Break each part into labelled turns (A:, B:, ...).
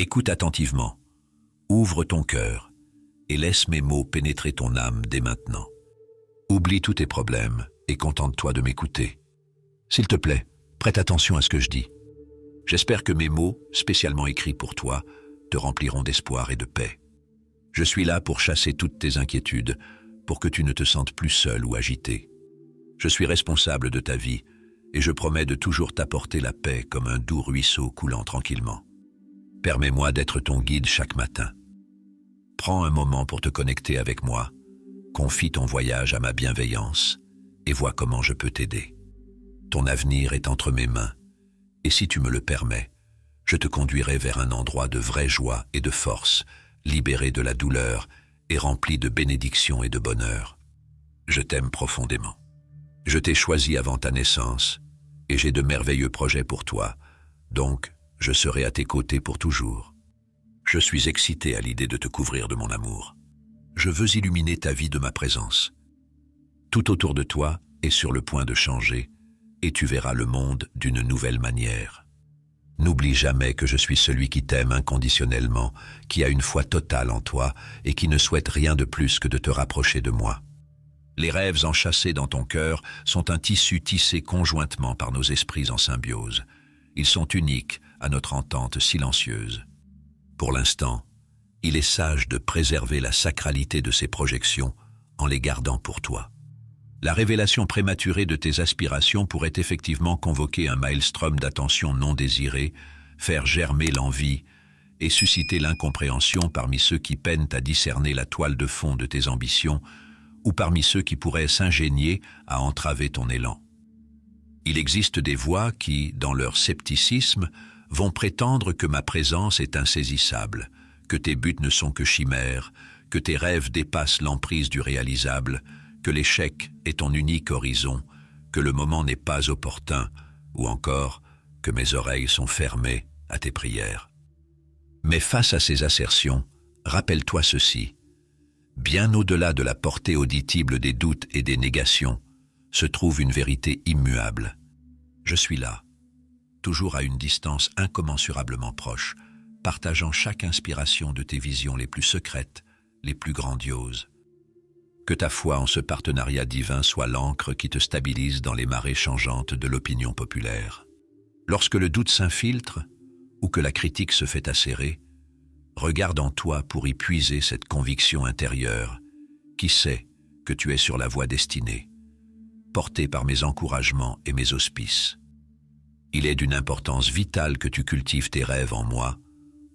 A: Écoute attentivement, ouvre ton cœur et laisse mes mots pénétrer ton âme dès maintenant. Oublie tous tes problèmes et contente-toi de m'écouter. S'il te plaît, prête attention à ce que je dis. J'espère que mes mots, spécialement écrits pour toi, te rempliront d'espoir et de paix. Je suis là pour chasser toutes tes inquiétudes, pour que tu ne te sentes plus seul ou agité. Je suis responsable de ta vie, et je promets de toujours t'apporter la paix comme un doux ruisseau coulant tranquillement. Permets-moi d'être ton guide chaque matin. Prends un moment pour te connecter avec moi, confie ton voyage à ma bienveillance et vois comment je peux t'aider. Ton avenir est entre mes mains, et si tu me le permets, je te conduirai vers un endroit de vraie joie et de force, libéré de la douleur et rempli de bénédictions et de bonheur. Je t'aime profondément. Je t'ai choisi avant ta naissance, et j'ai de merveilleux projets pour toi, donc je serai à tes côtés pour toujours. Je suis excité à l'idée de te couvrir de mon amour. Je veux illuminer ta vie de ma présence. Tout autour de toi est sur le point de changer, et tu verras le monde d'une nouvelle manière. N'oublie jamais que je suis celui qui t'aime inconditionnellement, qui a une foi totale en toi et qui ne souhaite rien de plus que de te rapprocher de moi. Les rêves enchâssés dans ton cœur sont un tissu tissé conjointement par nos esprits en symbiose. Ils sont uniques, à notre entente silencieuse. Pour l'instant, il est sage de préserver la sacralité de ces projections en les gardant pour toi. La révélation prématurée de tes aspirations pourrait effectivement convoquer un maelstrom d'attention non désirée, faire germer l'envie et susciter l'incompréhension parmi ceux qui peinent à discerner la toile de fond de tes ambitions ou parmi ceux qui pourraient s'ingénier à entraver ton élan. Il existe des voix qui, dans leur scepticisme, vont prétendre que ma présence est insaisissable, que tes buts ne sont que chimères, que tes rêves dépassent l'emprise du réalisable, que l'échec est ton unique horizon, que le moment n'est pas opportun, ou encore que mes oreilles sont fermées à tes prières. Mais face à ces assertions, rappelle-toi ceci. Bien au-delà de la portée auditible des doutes et des négations, se trouve une vérité immuable. Je suis là toujours à une distance incommensurablement proche, partageant chaque inspiration de tes visions les plus secrètes, les plus grandioses. Que ta foi en ce partenariat divin soit l'encre qui te stabilise dans les marées changeantes de l'opinion populaire. Lorsque le doute s'infiltre, ou que la critique se fait acérer, regarde en toi pour y puiser cette conviction intérieure, qui sait que tu es sur la voie destinée, portée par mes encouragements et mes auspices. Il est d'une importance vitale que tu cultives tes rêves en moi,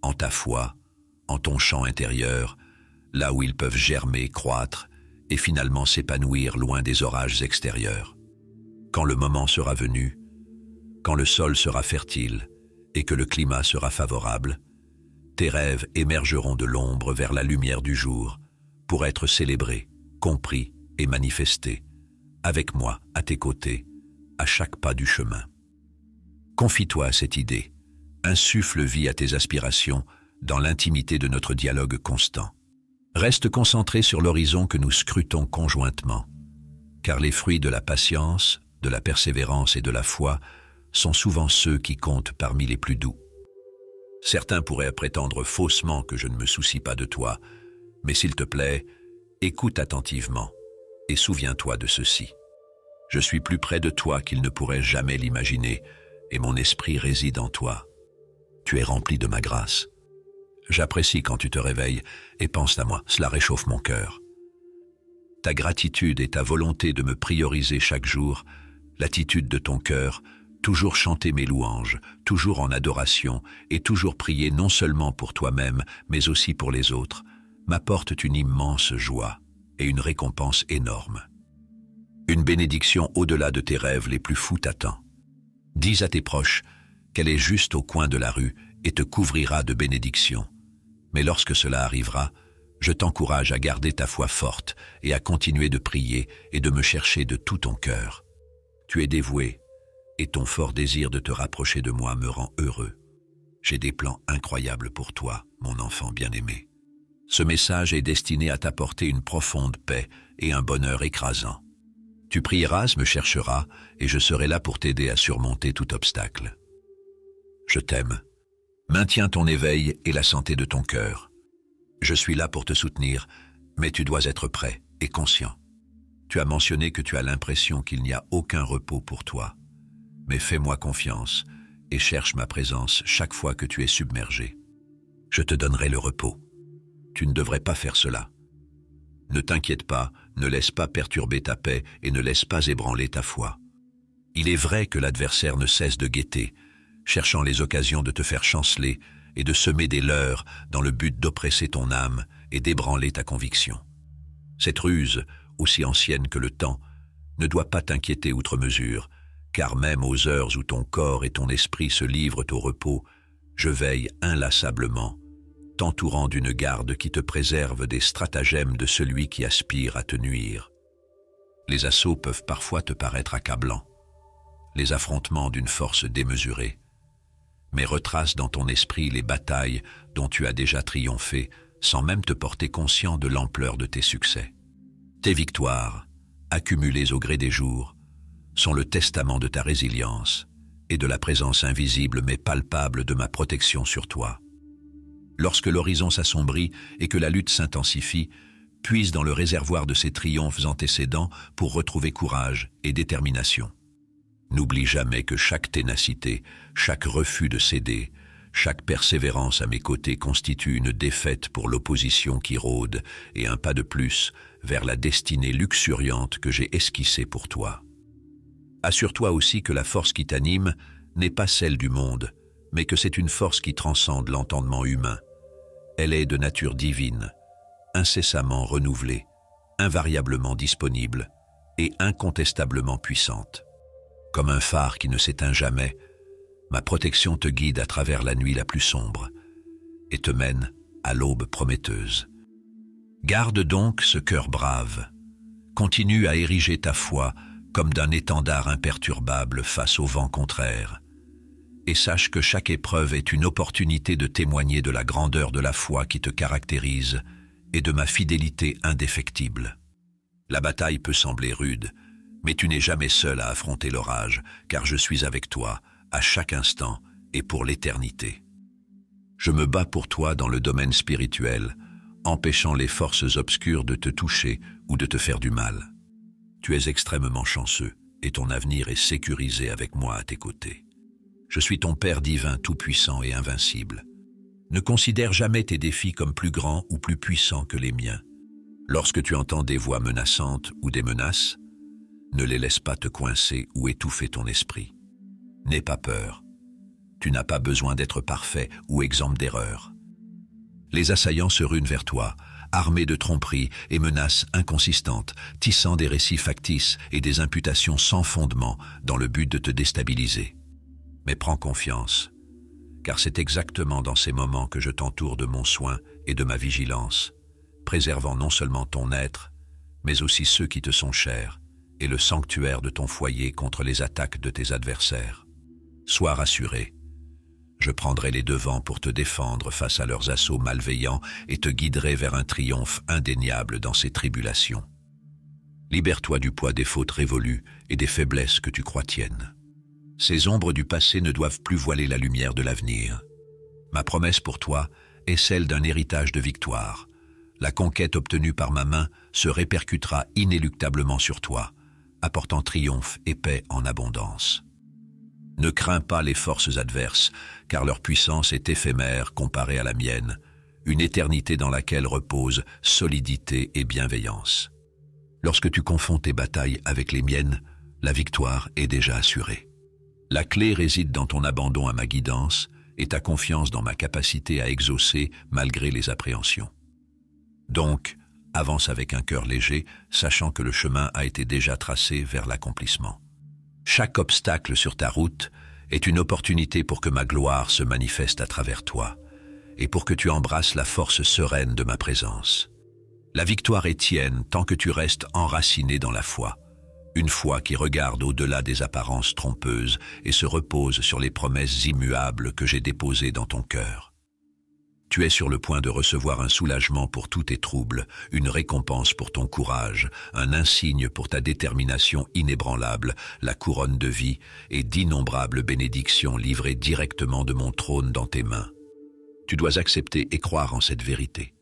A: en ta foi, en ton champ intérieur, là où ils peuvent germer, croître et finalement s'épanouir loin des orages extérieurs. Quand le moment sera venu, quand le sol sera fertile et que le climat sera favorable, tes rêves émergeront de l'ombre vers la lumière du jour pour être célébrés, compris et manifestés, avec moi à tes côtés, à chaque pas du chemin. Confie-toi à cette idée. Insuffle vie à tes aspirations dans l'intimité de notre dialogue constant. Reste concentré sur l'horizon que nous scrutons conjointement, car les fruits de la patience, de la persévérance et de la foi sont souvent ceux qui comptent parmi les plus doux. Certains pourraient prétendre faussement que je ne me soucie pas de toi, mais s'il te plaît, écoute attentivement et souviens-toi de ceci. Je suis plus près de toi qu'il ne pourrait jamais l'imaginer, et mon esprit réside en toi. Tu es rempli de ma grâce. J'apprécie quand tu te réveilles et penses à moi, cela réchauffe mon cœur. Ta gratitude et ta volonté de me prioriser chaque jour, l'attitude de ton cœur, toujours chanter mes louanges, toujours en adoration et toujours prier non seulement pour toi-même, mais aussi pour les autres, m'apportent une immense joie et une récompense énorme. Une bénédiction au-delà de tes rêves les plus fous t'attend. Dis à tes proches qu'elle est juste au coin de la rue et te couvrira de bénédictions. Mais lorsque cela arrivera, je t'encourage à garder ta foi forte et à continuer de prier et de me chercher de tout ton cœur. Tu es dévoué, et ton fort désir de te rapprocher de moi me rend heureux. J'ai des plans incroyables pour toi, mon enfant bien-aimé. Ce message est destiné à t'apporter une profonde paix et un bonheur écrasant. Tu prieras, me chercheras, et je serai là pour t'aider à surmonter tout obstacle. Je t'aime. Maintiens ton éveil et la santé de ton cœur. Je suis là pour te soutenir, mais tu dois être prêt et conscient. Tu as mentionné que tu as l'impression qu'il n'y a aucun repos pour toi. Mais fais-moi confiance et cherche ma présence chaque fois que tu es submergé. Je te donnerai le repos. Tu ne devrais pas faire cela. Ne t'inquiète pas, ne laisse pas perturber ta paix et ne laisse pas ébranler ta foi. Il est vrai que l'adversaire ne cesse de guetter, cherchant les occasions de te faire chanceler et de semer des leurs dans le but d'oppresser ton âme et d'ébranler ta conviction. Cette ruse, aussi ancienne que le temps, ne doit pas t'inquiéter outre mesure, car même aux heures où ton corps et ton esprit se livrent au repos, je veille inlassablement t'entourant d'une garde qui te préserve des stratagèmes de celui qui aspire à te nuire. Les assauts peuvent parfois te paraître accablants, les affrontements d'une force démesurée, mais retrace dans ton esprit les batailles dont tu as déjà triomphé sans même te porter conscient de l'ampleur de tes succès. Tes victoires, accumulées au gré des jours, sont le testament de ta résilience et de la présence invisible mais palpable de ma protection sur toi lorsque l'horizon s'assombrit et que la lutte s'intensifie, puise dans le réservoir de ses triomphes antécédents pour retrouver courage et détermination. N'oublie jamais que chaque ténacité, chaque refus de céder, chaque persévérance à mes côtés constitue une défaite pour l'opposition qui rôde et un pas de plus vers la destinée luxuriante que j'ai esquissée pour toi. Assure-toi aussi que la force qui t'anime n'est pas celle du monde, mais que c'est une force qui transcende l'entendement humain. Elle est de nature divine, incessamment renouvelée, invariablement disponible et incontestablement puissante. Comme un phare qui ne s'éteint jamais, ma protection te guide à travers la nuit la plus sombre et te mène à l'aube prometteuse. Garde donc ce cœur brave. Continue à ériger ta foi comme d'un étendard imperturbable face au vent contraire, et sache que chaque épreuve est une opportunité de témoigner de la grandeur de la foi qui te caractérise et de ma fidélité indéfectible. La bataille peut sembler rude, mais tu n'es jamais seul à affronter l'orage, car je suis avec toi, à chaque instant et pour l'éternité. Je me bats pour toi dans le domaine spirituel, empêchant les forces obscures de te toucher ou de te faire du mal. Tu es extrêmement chanceux et ton avenir est sécurisé avec moi à tes côtés. Je suis ton Père divin, tout-puissant et invincible. Ne considère jamais tes défis comme plus grands ou plus puissants que les miens. Lorsque tu entends des voix menaçantes ou des menaces, ne les laisse pas te coincer ou étouffer ton esprit. N'aie pas peur. Tu n'as pas besoin d'être parfait ou exempt d'erreur. Les assaillants se runent vers toi, armés de tromperies et menaces inconsistantes, tissant des récits factices et des imputations sans fondement dans le but de te déstabiliser mais prends confiance, car c'est exactement dans ces moments que je t'entoure de mon soin et de ma vigilance, préservant non seulement ton être, mais aussi ceux qui te sont chers, et le sanctuaire de ton foyer contre les attaques de tes adversaires. Sois rassuré. Je prendrai les devants pour te défendre face à leurs assauts malveillants et te guiderai vers un triomphe indéniable dans ces tribulations. Libère-toi du poids des fautes révolues et des faiblesses que tu crois tiennes. Ces ombres du passé ne doivent plus voiler la lumière de l'avenir. Ma promesse pour toi est celle d'un héritage de victoire. La conquête obtenue par ma main se répercutera inéluctablement sur toi, apportant triomphe et paix en abondance. Ne crains pas les forces adverses, car leur puissance est éphémère comparée à la mienne, une éternité dans laquelle repose solidité et bienveillance. Lorsque tu confonds tes batailles avec les miennes, la victoire est déjà assurée. La clé réside dans ton abandon à ma guidance et ta confiance dans ma capacité à exaucer malgré les appréhensions. Donc, avance avec un cœur léger, sachant que le chemin a été déjà tracé vers l'accomplissement. Chaque obstacle sur ta route est une opportunité pour que ma gloire se manifeste à travers toi et pour que tu embrasses la force sereine de ma présence. La victoire est tienne tant que tu restes enraciné dans la foi une foi qui regarde au-delà des apparences trompeuses et se repose sur les promesses immuables que j'ai déposées dans ton cœur. Tu es sur le point de recevoir un soulagement pour tous tes troubles, une récompense pour ton courage, un insigne pour ta détermination inébranlable, la couronne de vie et d'innombrables bénédictions livrées directement de mon trône dans tes mains. Tu dois accepter et croire en cette vérité.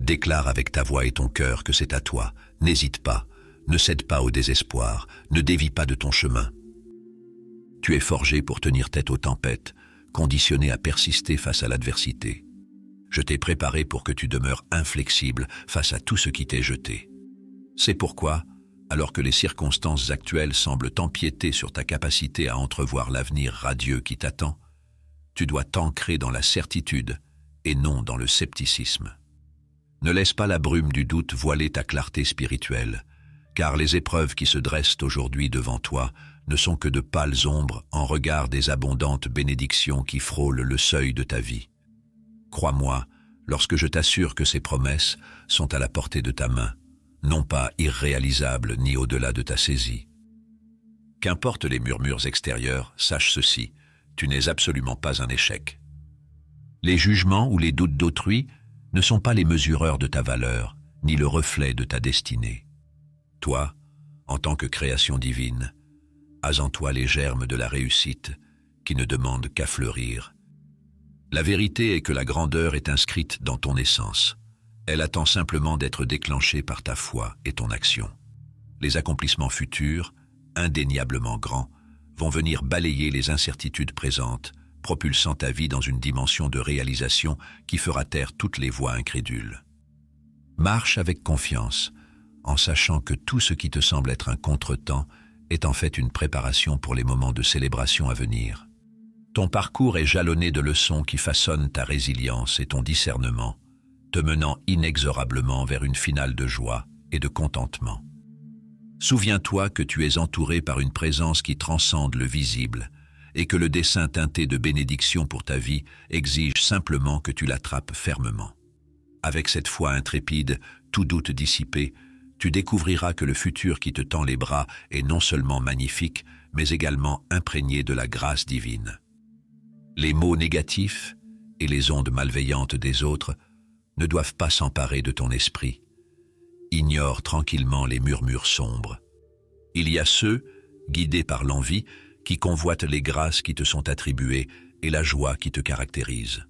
A: Déclare avec ta voix et ton cœur que c'est à toi, n'hésite pas, ne cède pas au désespoir, ne dévie pas de ton chemin. Tu es forgé pour tenir tête aux tempêtes, conditionné à persister face à l'adversité. Je t'ai préparé pour que tu demeures inflexible face à tout ce qui t'est jeté. C'est pourquoi, alors que les circonstances actuelles semblent empiéter sur ta capacité à entrevoir l'avenir radieux qui t'attend, tu dois t'ancrer dans la certitude et non dans le scepticisme. Ne laisse pas la brume du doute voiler ta clarté spirituelle, car les épreuves qui se dressent aujourd'hui devant toi ne sont que de pâles ombres en regard des abondantes bénédictions qui frôlent le seuil de ta vie. Crois-moi, lorsque je t'assure que ces promesses sont à la portée de ta main, non pas irréalisables ni au-delà de ta saisie. Qu'importe les murmures extérieurs, sache ceci, tu n'es absolument pas un échec. Les jugements ou les doutes d'autrui ne sont pas les mesureurs de ta valeur, ni le reflet de ta destinée. Toi, en tant que création divine, as en toi les germes de la réussite qui ne demandent qu'à fleurir. La vérité est que la grandeur est inscrite dans ton essence. Elle attend simplement d'être déclenchée par ta foi et ton action. Les accomplissements futurs, indéniablement grands, vont venir balayer les incertitudes présentes, propulsant ta vie dans une dimension de réalisation qui fera taire toutes les voix incrédules. Marche avec confiance, en sachant que tout ce qui te semble être un contretemps est en fait une préparation pour les moments de célébration à venir. Ton parcours est jalonné de leçons qui façonnent ta résilience et ton discernement, te menant inexorablement vers une finale de joie et de contentement. Souviens-toi que tu es entouré par une présence qui transcende le visible et que le dessin teinté de bénédiction pour ta vie exige simplement que tu l'attrapes fermement. Avec cette foi intrépide, tout doute dissipé, tu découvriras que le futur qui te tend les bras est non seulement magnifique, mais également imprégné de la grâce divine. Les mots négatifs et les ondes malveillantes des autres ne doivent pas s'emparer de ton esprit. Ignore tranquillement les murmures sombres. Il y a ceux, guidés par l'envie, qui convoitent les grâces qui te sont attribuées et la joie qui te caractérise.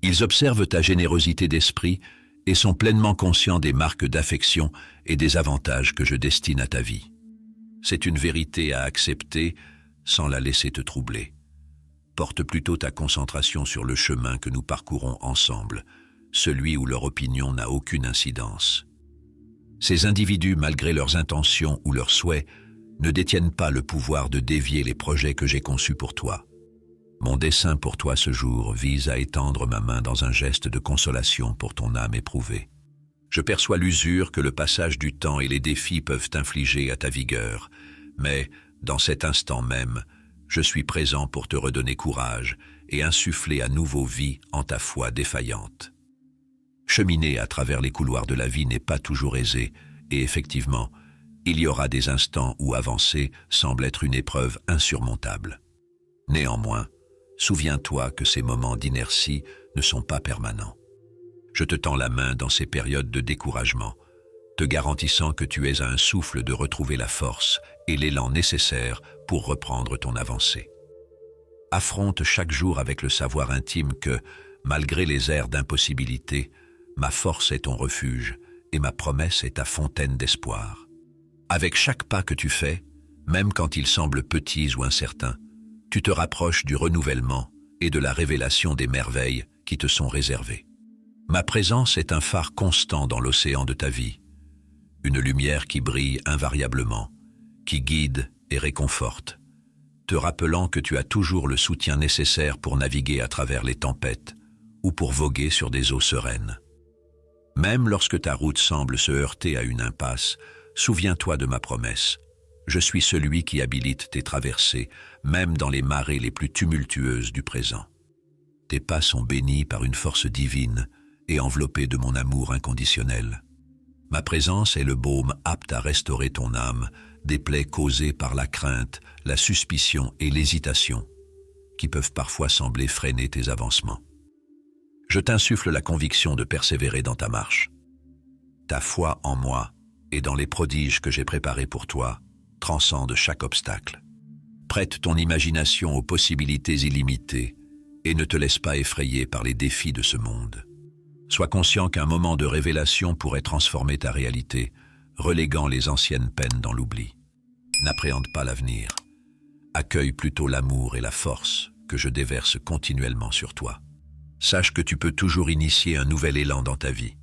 A: Ils observent ta générosité d'esprit et sont pleinement conscients des marques d'affection et des avantages que je destine à ta vie. C'est une vérité à accepter sans la laisser te troubler. Porte plutôt ta concentration sur le chemin que nous parcourons ensemble, celui où leur opinion n'a aucune incidence. Ces individus, malgré leurs intentions ou leurs souhaits, ne détiennent pas le pouvoir de dévier les projets que j'ai conçus pour toi. Mon dessein pour toi ce jour vise à étendre ma main dans un geste de consolation pour ton âme éprouvée. Je perçois l'usure que le passage du temps et les défis peuvent infliger à ta vigueur, mais, dans cet instant même, je suis présent pour te redonner courage et insuffler à nouveau vie en ta foi défaillante. Cheminer à travers les couloirs de la vie n'est pas toujours aisé, et effectivement, il y aura des instants où avancer semble être une épreuve insurmontable. Néanmoins, Souviens-toi que ces moments d'inertie ne sont pas permanents. Je te tends la main dans ces périodes de découragement, te garantissant que tu es à un souffle de retrouver la force et l'élan nécessaire pour reprendre ton avancée. Affronte chaque jour avec le savoir intime que, malgré les airs d'impossibilité, ma force est ton refuge et ma promesse est ta fontaine d'espoir. Avec chaque pas que tu fais, même quand ils semblent petits ou incertains, tu te rapproches du renouvellement et de la révélation des merveilles qui te sont réservées. Ma présence est un phare constant dans l'océan de ta vie, une lumière qui brille invariablement, qui guide et réconforte, te rappelant que tu as toujours le soutien nécessaire pour naviguer à travers les tempêtes ou pour voguer sur des eaux sereines. Même lorsque ta route semble se heurter à une impasse, souviens-toi de ma promesse. Je suis celui qui habilite tes traversées, même dans les marées les plus tumultueuses du présent. Tes pas sont bénis par une force divine et enveloppés de mon amour inconditionnel. Ma présence est le baume apte à restaurer ton âme des plaies causées par la crainte, la suspicion et l'hésitation, qui peuvent parfois sembler freiner tes avancements. Je t'insuffle la conviction de persévérer dans ta marche. Ta foi en moi et dans les prodiges que j'ai préparés pour toi transcende chaque obstacle. Prête ton imagination aux possibilités illimitées et ne te laisse pas effrayer par les défis de ce monde. Sois conscient qu'un moment de révélation pourrait transformer ta réalité, reléguant les anciennes peines dans l'oubli. N'appréhende pas l'avenir. Accueille plutôt l'amour et la force que je déverse continuellement sur toi. Sache que tu peux toujours initier un nouvel élan dans ta vie.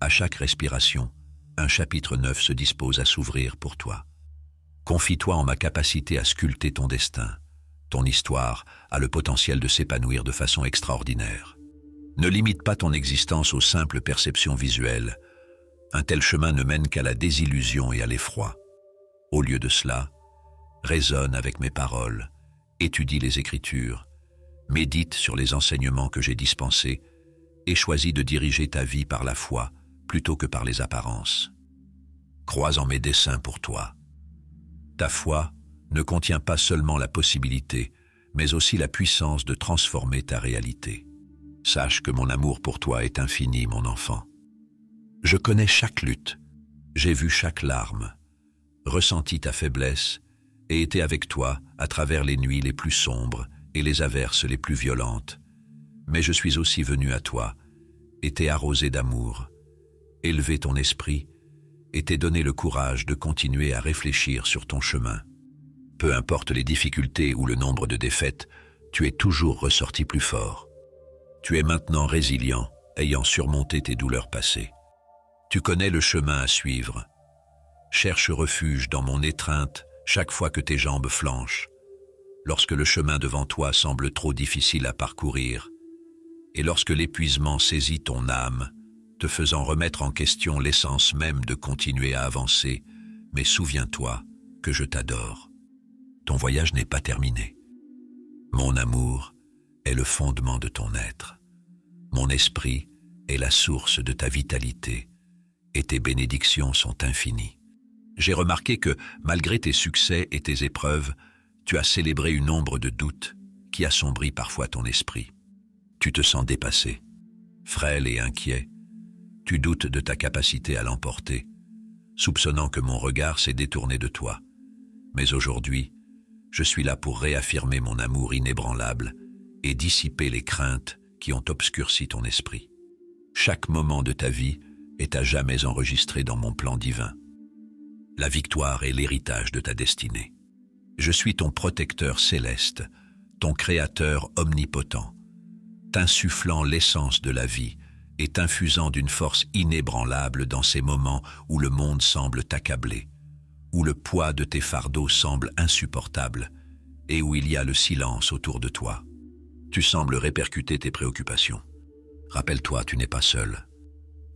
A: À chaque respiration, un chapitre neuf se dispose à s'ouvrir pour toi. Confie-toi en ma capacité à sculpter ton destin. Ton histoire a le potentiel de s'épanouir de façon extraordinaire. Ne limite pas ton existence aux simples perceptions visuelles. Un tel chemin ne mène qu'à la désillusion et à l'effroi. Au lieu de cela, raisonne avec mes paroles, étudie les Écritures, médite sur les enseignements que j'ai dispensés et choisis de diriger ta vie par la foi plutôt que par les apparences. Crois en mes desseins pour toi. Ta foi ne contient pas seulement la possibilité, mais aussi la puissance de transformer ta réalité. Sache que mon amour pour toi est infini, mon enfant. Je connais chaque lutte, j'ai vu chaque larme, ressenti ta faiblesse et été avec toi à travers les nuits les plus sombres et les averses les plus violentes. Mais je suis aussi venu à toi et arrosé d'amour, élevé ton esprit et t'ai donné le courage de continuer à réfléchir sur ton chemin. Peu importe les difficultés ou le nombre de défaites, tu es toujours ressorti plus fort. Tu es maintenant résilient, ayant surmonté tes douleurs passées. Tu connais le chemin à suivre. Cherche refuge dans mon étreinte chaque fois que tes jambes flanchent, lorsque le chemin devant toi semble trop difficile à parcourir, et lorsque l'épuisement saisit ton âme faisant remettre en question l'essence même de continuer à avancer, mais souviens-toi que je t'adore. Ton voyage n'est pas terminé. Mon amour est le fondement de ton être. Mon esprit est la source de ta vitalité, et tes bénédictions sont infinies. J'ai remarqué que, malgré tes succès et tes épreuves, tu as célébré une ombre de doute qui assombrit parfois ton esprit. Tu te sens dépassé, frêle et inquiet, tu doutes de ta capacité à l'emporter, soupçonnant que mon regard s'est détourné de toi. Mais aujourd'hui, je suis là pour réaffirmer mon amour inébranlable et dissiper les craintes qui ont obscurci ton esprit. Chaque moment de ta vie est à jamais enregistré dans mon plan divin. La victoire est l'héritage de ta destinée. Je suis ton protecteur céleste, ton créateur omnipotent, t'insufflant l'essence de la vie, et t'infusant d'une force inébranlable dans ces moments où le monde semble t'accabler, où le poids de tes fardeaux semble insupportable et où il y a le silence autour de toi. Tu sembles répercuter tes préoccupations. Rappelle-toi, tu n'es pas seul.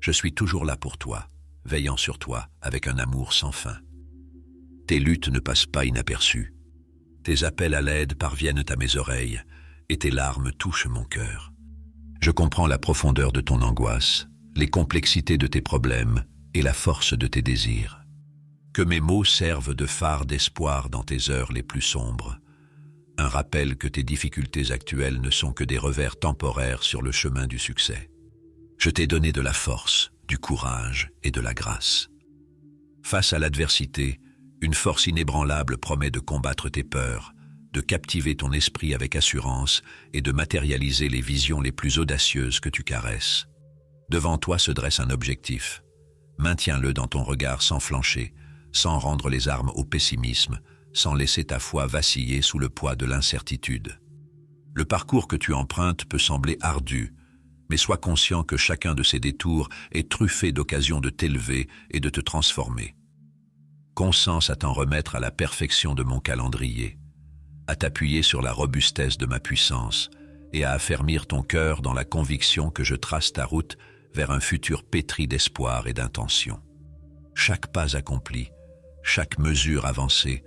A: Je suis toujours là pour toi, veillant sur toi avec un amour sans fin. Tes luttes ne passent pas inaperçues. Tes appels à l'aide parviennent à mes oreilles et tes larmes touchent mon cœur. Je comprends la profondeur de ton angoisse, les complexités de tes problèmes et la force de tes désirs. Que mes mots servent de phare d'espoir dans tes heures les plus sombres, un rappel que tes difficultés actuelles ne sont que des revers temporaires sur le chemin du succès. Je t'ai donné de la force, du courage et de la grâce. Face à l'adversité, une force inébranlable promet de combattre tes peurs, de captiver ton esprit avec assurance et de matérialiser les visions les plus audacieuses que tu caresses. Devant toi se dresse un objectif. Maintiens-le dans ton regard sans flancher, sans rendre les armes au pessimisme, sans laisser ta foi vaciller sous le poids de l'incertitude. Le parcours que tu empruntes peut sembler ardu, mais sois conscient que chacun de ces détours est truffé d'occasions de t'élever et de te transformer. Consens à t'en remettre à la perfection de mon calendrier à t'appuyer sur la robustesse de ma puissance et à affermir ton cœur dans la conviction que je trace ta route vers un futur pétri d'espoir et d'intention. Chaque pas accompli, chaque mesure avancée,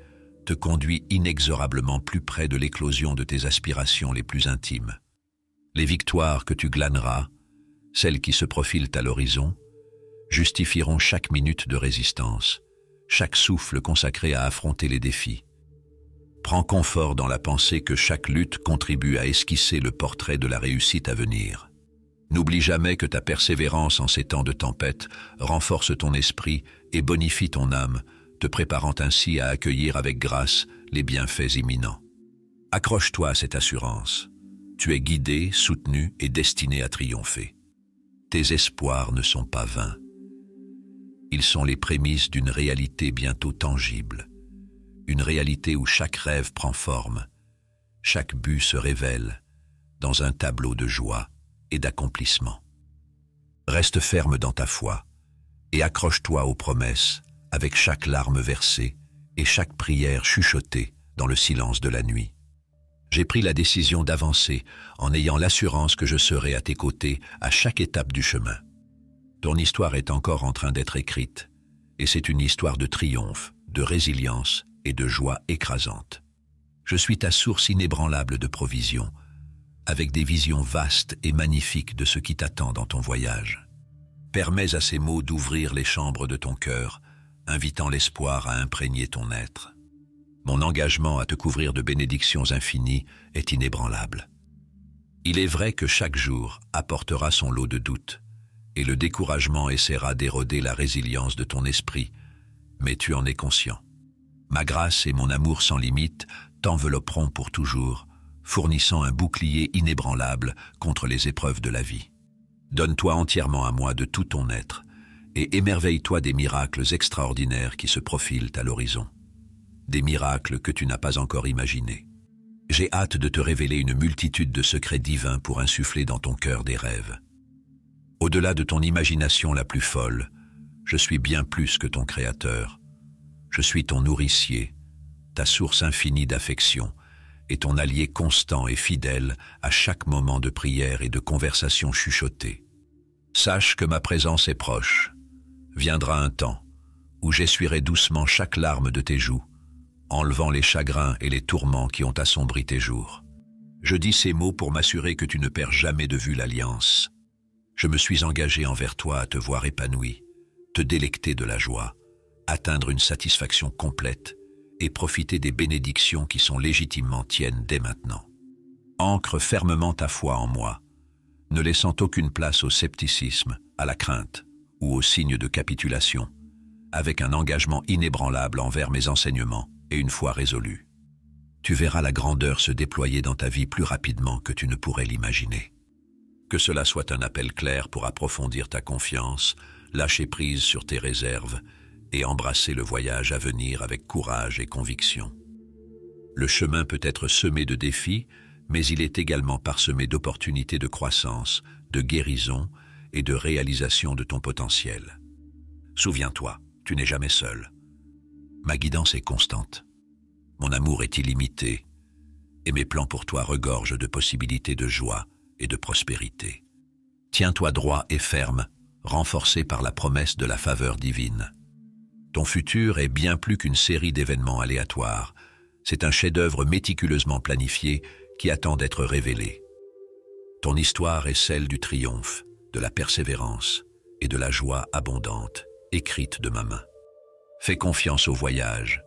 A: te conduit inexorablement plus près de l'éclosion de tes aspirations les plus intimes. Les victoires que tu glaneras, celles qui se profilent à l'horizon, justifieront chaque minute de résistance, chaque souffle consacré à affronter les défis. Prends confort dans la pensée que chaque lutte contribue à esquisser le portrait de la réussite à venir. N'oublie jamais que ta persévérance en ces temps de tempête renforce ton esprit et bonifie ton âme, te préparant ainsi à accueillir avec grâce les bienfaits imminents. Accroche-toi à cette assurance. Tu es guidé, soutenu et destiné à triompher. Tes espoirs ne sont pas vains. Ils sont les prémices d'une réalité bientôt tangible, une réalité où chaque rêve prend forme, chaque but se révèle dans un tableau de joie et d'accomplissement. Reste ferme dans ta foi et accroche-toi aux promesses avec chaque larme versée et chaque prière chuchotée dans le silence de la nuit. J'ai pris la décision d'avancer en ayant l'assurance que je serai à tes côtés à chaque étape du chemin. Ton histoire est encore en train d'être écrite, et c'est une histoire de triomphe, de résilience et de joie écrasante. Je suis ta source inébranlable de provisions, avec des visions vastes et magnifiques de ce qui t'attend dans ton voyage. Permets à ces mots d'ouvrir les chambres de ton cœur, invitant l'espoir à imprégner ton être. Mon engagement à te couvrir de bénédictions infinies est inébranlable. Il est vrai que chaque jour apportera son lot de doutes, et le découragement essaiera d'éroder la résilience de ton esprit, mais tu en es conscient. Ma grâce et mon amour sans limite t'envelopperont pour toujours, fournissant un bouclier inébranlable contre les épreuves de la vie. Donne-toi entièrement à moi de tout ton être, et émerveille-toi des miracles extraordinaires qui se profilent à l'horizon. Des miracles que tu n'as pas encore imaginés. J'ai hâte de te révéler une multitude de secrets divins pour insuffler dans ton cœur des rêves. Au-delà de ton imagination la plus folle, je suis bien plus que ton Créateur. Je suis ton nourricier, ta source infinie d'affection, et ton allié constant et fidèle à chaque moment de prière et de conversation chuchotée. Sache que ma présence est proche. Viendra un temps où j'essuierai doucement chaque larme de tes joues, enlevant les chagrins et les tourments qui ont assombri tes jours. Je dis ces mots pour m'assurer que tu ne perds jamais de vue l'alliance. Je me suis engagé envers toi à te voir épanoui, te délecter de la joie, atteindre une satisfaction complète et profiter des bénédictions qui sont légitimement tiennes dès maintenant. Ancre fermement ta foi en moi, ne laissant aucune place au scepticisme, à la crainte ou au signe de capitulation, avec un engagement inébranlable envers mes enseignements et une foi résolue. Tu verras la grandeur se déployer dans ta vie plus rapidement que tu ne pourrais l'imaginer. Que cela soit un appel clair pour approfondir ta confiance, lâcher prise sur tes réserves et embrasser le voyage à venir avec courage et conviction. Le chemin peut être semé de défis, mais il est également parsemé d'opportunités de croissance, de guérison et de réalisation de ton potentiel. Souviens-toi, tu n'es jamais seul. Ma guidance est constante. Mon amour est illimité, et mes plans pour toi regorgent de possibilités de joie et de prospérité. Tiens-toi droit et ferme, renforcé par la promesse de la faveur divine. Ton futur est bien plus qu'une série d'événements aléatoires. C'est un chef-d'œuvre méticuleusement planifié qui attend d'être révélé. Ton histoire est celle du triomphe, de la persévérance et de la joie abondante, écrite de ma main. Fais confiance au voyage,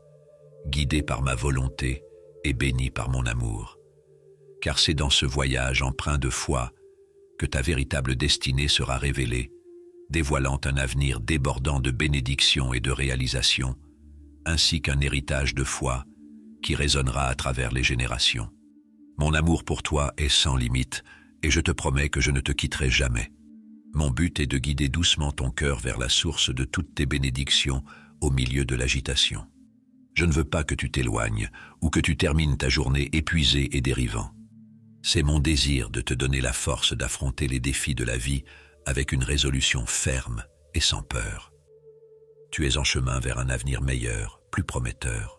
A: guidé par ma volonté et béni par mon amour. Car c'est dans ce voyage empreint de foi que ta véritable destinée sera révélée dévoilant un avenir débordant de bénédictions et de réalisations, ainsi qu'un héritage de foi qui résonnera à travers les générations. Mon amour pour toi est sans limite, et je te promets que je ne te quitterai jamais. Mon but est de guider doucement ton cœur vers la source de toutes tes bénédictions au milieu de l'agitation. Je ne veux pas que tu t'éloignes ou que tu termines ta journée épuisée et dérivant. C'est mon désir de te donner la force d'affronter les défis de la vie avec une résolution ferme et sans peur. Tu es en chemin vers un avenir meilleur, plus prometteur.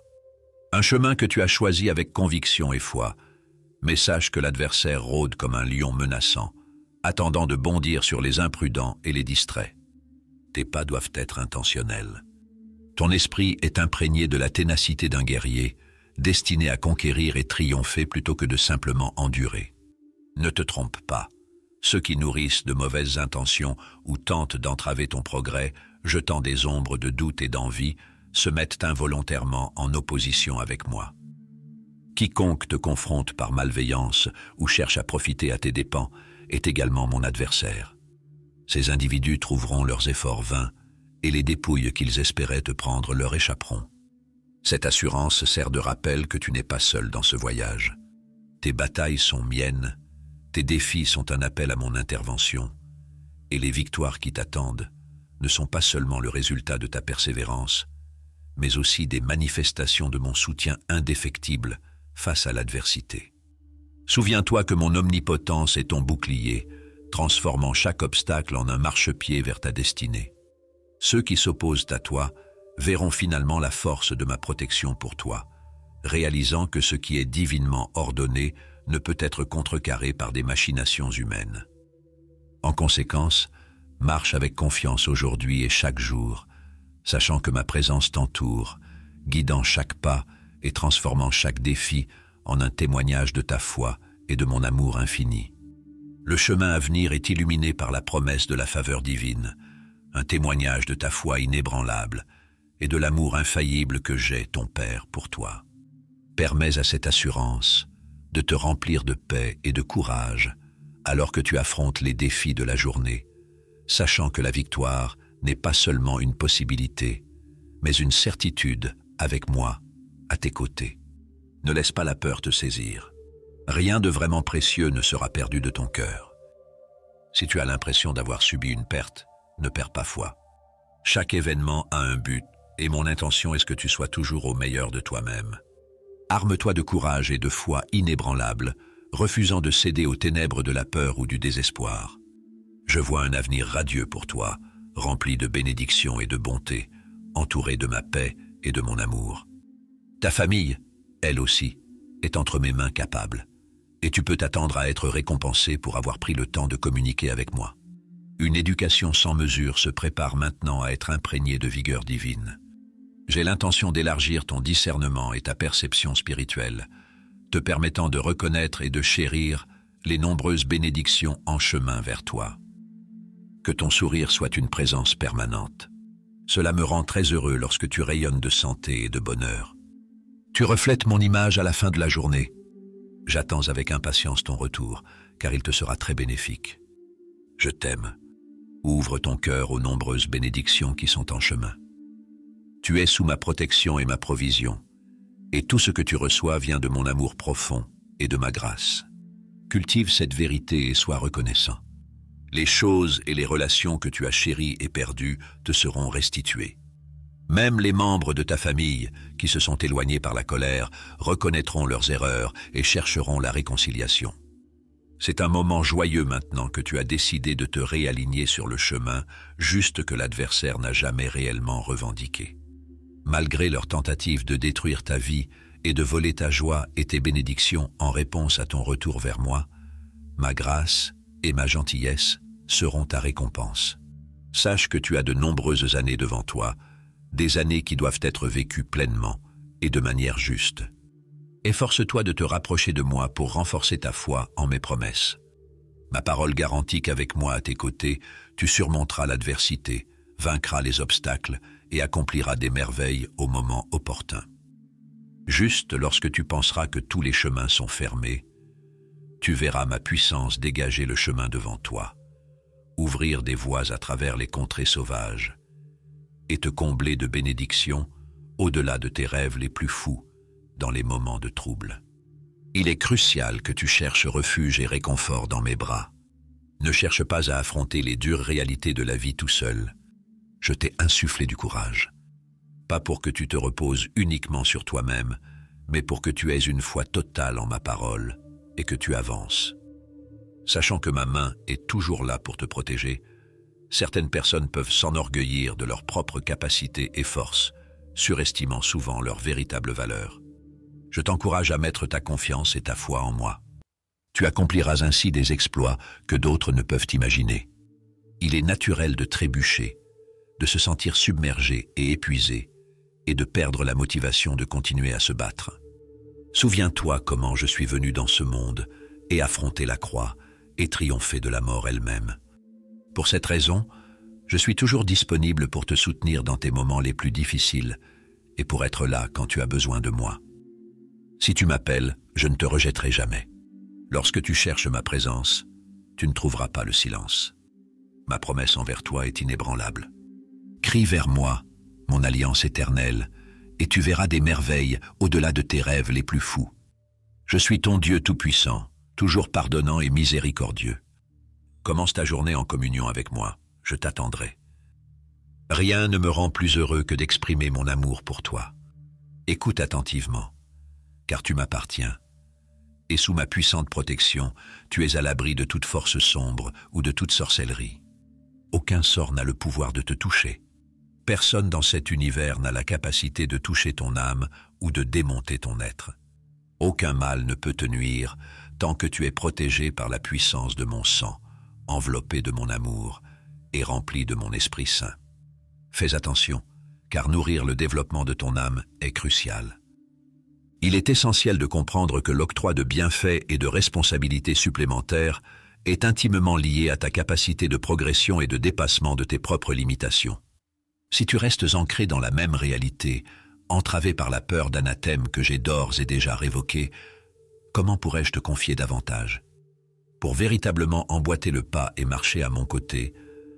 A: Un chemin que tu as choisi avec conviction et foi, mais sache que l'adversaire rôde comme un lion menaçant, attendant de bondir sur les imprudents et les distraits. Tes pas doivent être intentionnels. Ton esprit est imprégné de la ténacité d'un guerrier, destiné à conquérir et triompher plutôt que de simplement endurer. Ne te trompe pas, ceux qui nourrissent de mauvaises intentions ou tentent d'entraver ton progrès, jetant des ombres de doute et d'envie, se mettent involontairement en opposition avec moi. Quiconque te confronte par malveillance ou cherche à profiter à tes dépens est également mon adversaire. Ces individus trouveront leurs efforts vains et les dépouilles qu'ils espéraient te prendre leur échapperont. Cette assurance sert de rappel que tu n'es pas seul dans ce voyage. Tes batailles sont miennes tes défis sont un appel à mon intervention, et les victoires qui t'attendent ne sont pas seulement le résultat de ta persévérance, mais aussi des manifestations de mon soutien indéfectible face à l'adversité. Souviens-toi que mon omnipotence est ton bouclier, transformant chaque obstacle en un marchepied vers ta destinée. Ceux qui s'opposent à toi verront finalement la force de ma protection pour toi, réalisant que ce qui est divinement ordonné ne peut être contrecarré par des machinations humaines. En conséquence, marche avec confiance aujourd'hui et chaque jour, sachant que ma présence t'entoure, guidant chaque pas et transformant chaque défi en un témoignage de ta foi et de mon amour infini. Le chemin à venir est illuminé par la promesse de la faveur divine, un témoignage de ta foi inébranlable et de l'amour infaillible que j'ai, ton Père, pour toi. Permets à cette assurance, de te remplir de paix et de courage alors que tu affrontes les défis de la journée, sachant que la victoire n'est pas seulement une possibilité, mais une certitude avec moi, à tes côtés. Ne laisse pas la peur te saisir. Rien de vraiment précieux ne sera perdu de ton cœur. Si tu as l'impression d'avoir subi une perte, ne perds pas foi. Chaque événement a un but, et mon intention est que tu sois toujours au meilleur de toi-même. Arme-toi de courage et de foi inébranlable, refusant de céder aux ténèbres de la peur ou du désespoir. Je vois un avenir radieux pour toi, rempli de bénédictions et de bonté, entouré de ma paix et de mon amour. Ta famille, elle aussi, est entre mes mains capables, et tu peux t'attendre à être récompensé pour avoir pris le temps de communiquer avec moi. Une éducation sans mesure se prépare maintenant à être imprégnée de vigueur divine. J'ai l'intention d'élargir ton discernement et ta perception spirituelle, te permettant de reconnaître et de chérir les nombreuses bénédictions en chemin vers toi. Que ton sourire soit une présence permanente. Cela me rend très heureux lorsque tu rayonnes de santé et de bonheur. Tu reflètes mon image à la fin de la journée. J'attends avec impatience ton retour, car il te sera très bénéfique. Je t'aime. Ouvre ton cœur aux nombreuses bénédictions qui sont en chemin. Tu es sous ma protection et ma provision, et tout ce que tu reçois vient de mon amour profond et de ma grâce. Cultive cette vérité et sois reconnaissant. Les choses et les relations que tu as chéries et perdues te seront restituées. Même les membres de ta famille, qui se sont éloignés par la colère, reconnaîtront leurs erreurs et chercheront la réconciliation. C'est un moment joyeux maintenant que tu as décidé de te réaligner sur le chemin, juste que l'adversaire n'a jamais réellement revendiqué malgré leur tentative de détruire ta vie et de voler ta joie et tes bénédictions en réponse à ton retour vers moi, ma grâce et ma gentillesse seront ta récompense. Sache que tu as de nombreuses années devant toi, des années qui doivent être vécues pleinement et de manière juste. Efforce-toi de te rapprocher de moi pour renforcer ta foi en mes promesses. Ma parole garantit qu'avec moi à tes côtés, tu surmonteras l'adversité, vaincras les obstacles et accomplira des merveilles au moment opportun. Juste lorsque tu penseras que tous les chemins sont fermés, tu verras ma puissance dégager le chemin devant toi, ouvrir des voies à travers les contrées sauvages, et te combler de bénédictions au-delà de tes rêves les plus fous dans les moments de trouble. Il est crucial que tu cherches refuge et réconfort dans mes bras. Ne cherche pas à affronter les dures réalités de la vie tout seul, je t'ai insufflé du courage. Pas pour que tu te reposes uniquement sur toi-même, mais pour que tu aies une foi totale en ma parole et que tu avances. Sachant que ma main est toujours là pour te protéger, certaines personnes peuvent s'enorgueillir de leurs propres capacités et forces, surestimant souvent leur véritable valeur. Je t'encourage à mettre ta confiance et ta foi en moi. Tu accompliras ainsi des exploits que d'autres ne peuvent imaginer. Il est naturel de trébucher, de se sentir submergé et épuisé, et de perdre la motivation de continuer à se battre. Souviens-toi comment je suis venu dans ce monde et affronter la croix et triompher de la mort elle-même. Pour cette raison, je suis toujours disponible pour te soutenir dans tes moments les plus difficiles et pour être là quand tu as besoin de moi. Si tu m'appelles, je ne te rejetterai jamais. Lorsque tu cherches ma présence, tu ne trouveras pas le silence. Ma promesse envers toi est inébranlable. Crie vers moi, mon alliance éternelle, et tu verras des merveilles au-delà de tes rêves les plus fous. Je suis ton Dieu tout-puissant, toujours pardonnant et miséricordieux. Commence ta journée en communion avec moi, je t'attendrai. Rien ne me rend plus heureux que d'exprimer mon amour pour toi. Écoute attentivement, car tu m'appartiens. Et sous ma puissante protection, tu es à l'abri de toute force sombre ou de toute sorcellerie. Aucun sort n'a le pouvoir de te toucher Personne dans cet univers n'a la capacité de toucher ton âme ou de démonter ton être. Aucun mal ne peut te nuire tant que tu es protégé par la puissance de mon sang, enveloppé de mon amour et rempli de mon Esprit Saint. Fais attention, car nourrir le développement de ton âme est crucial. Il est essentiel de comprendre que l'octroi de bienfaits et de responsabilités supplémentaires est intimement lié à ta capacité de progression et de dépassement de tes propres limitations. Si tu restes ancré dans la même réalité, entravé par la peur d'anathème que j'ai d'ores et déjà révoqué, comment pourrais-je te confier davantage Pour véritablement emboîter le pas et marcher à mon côté,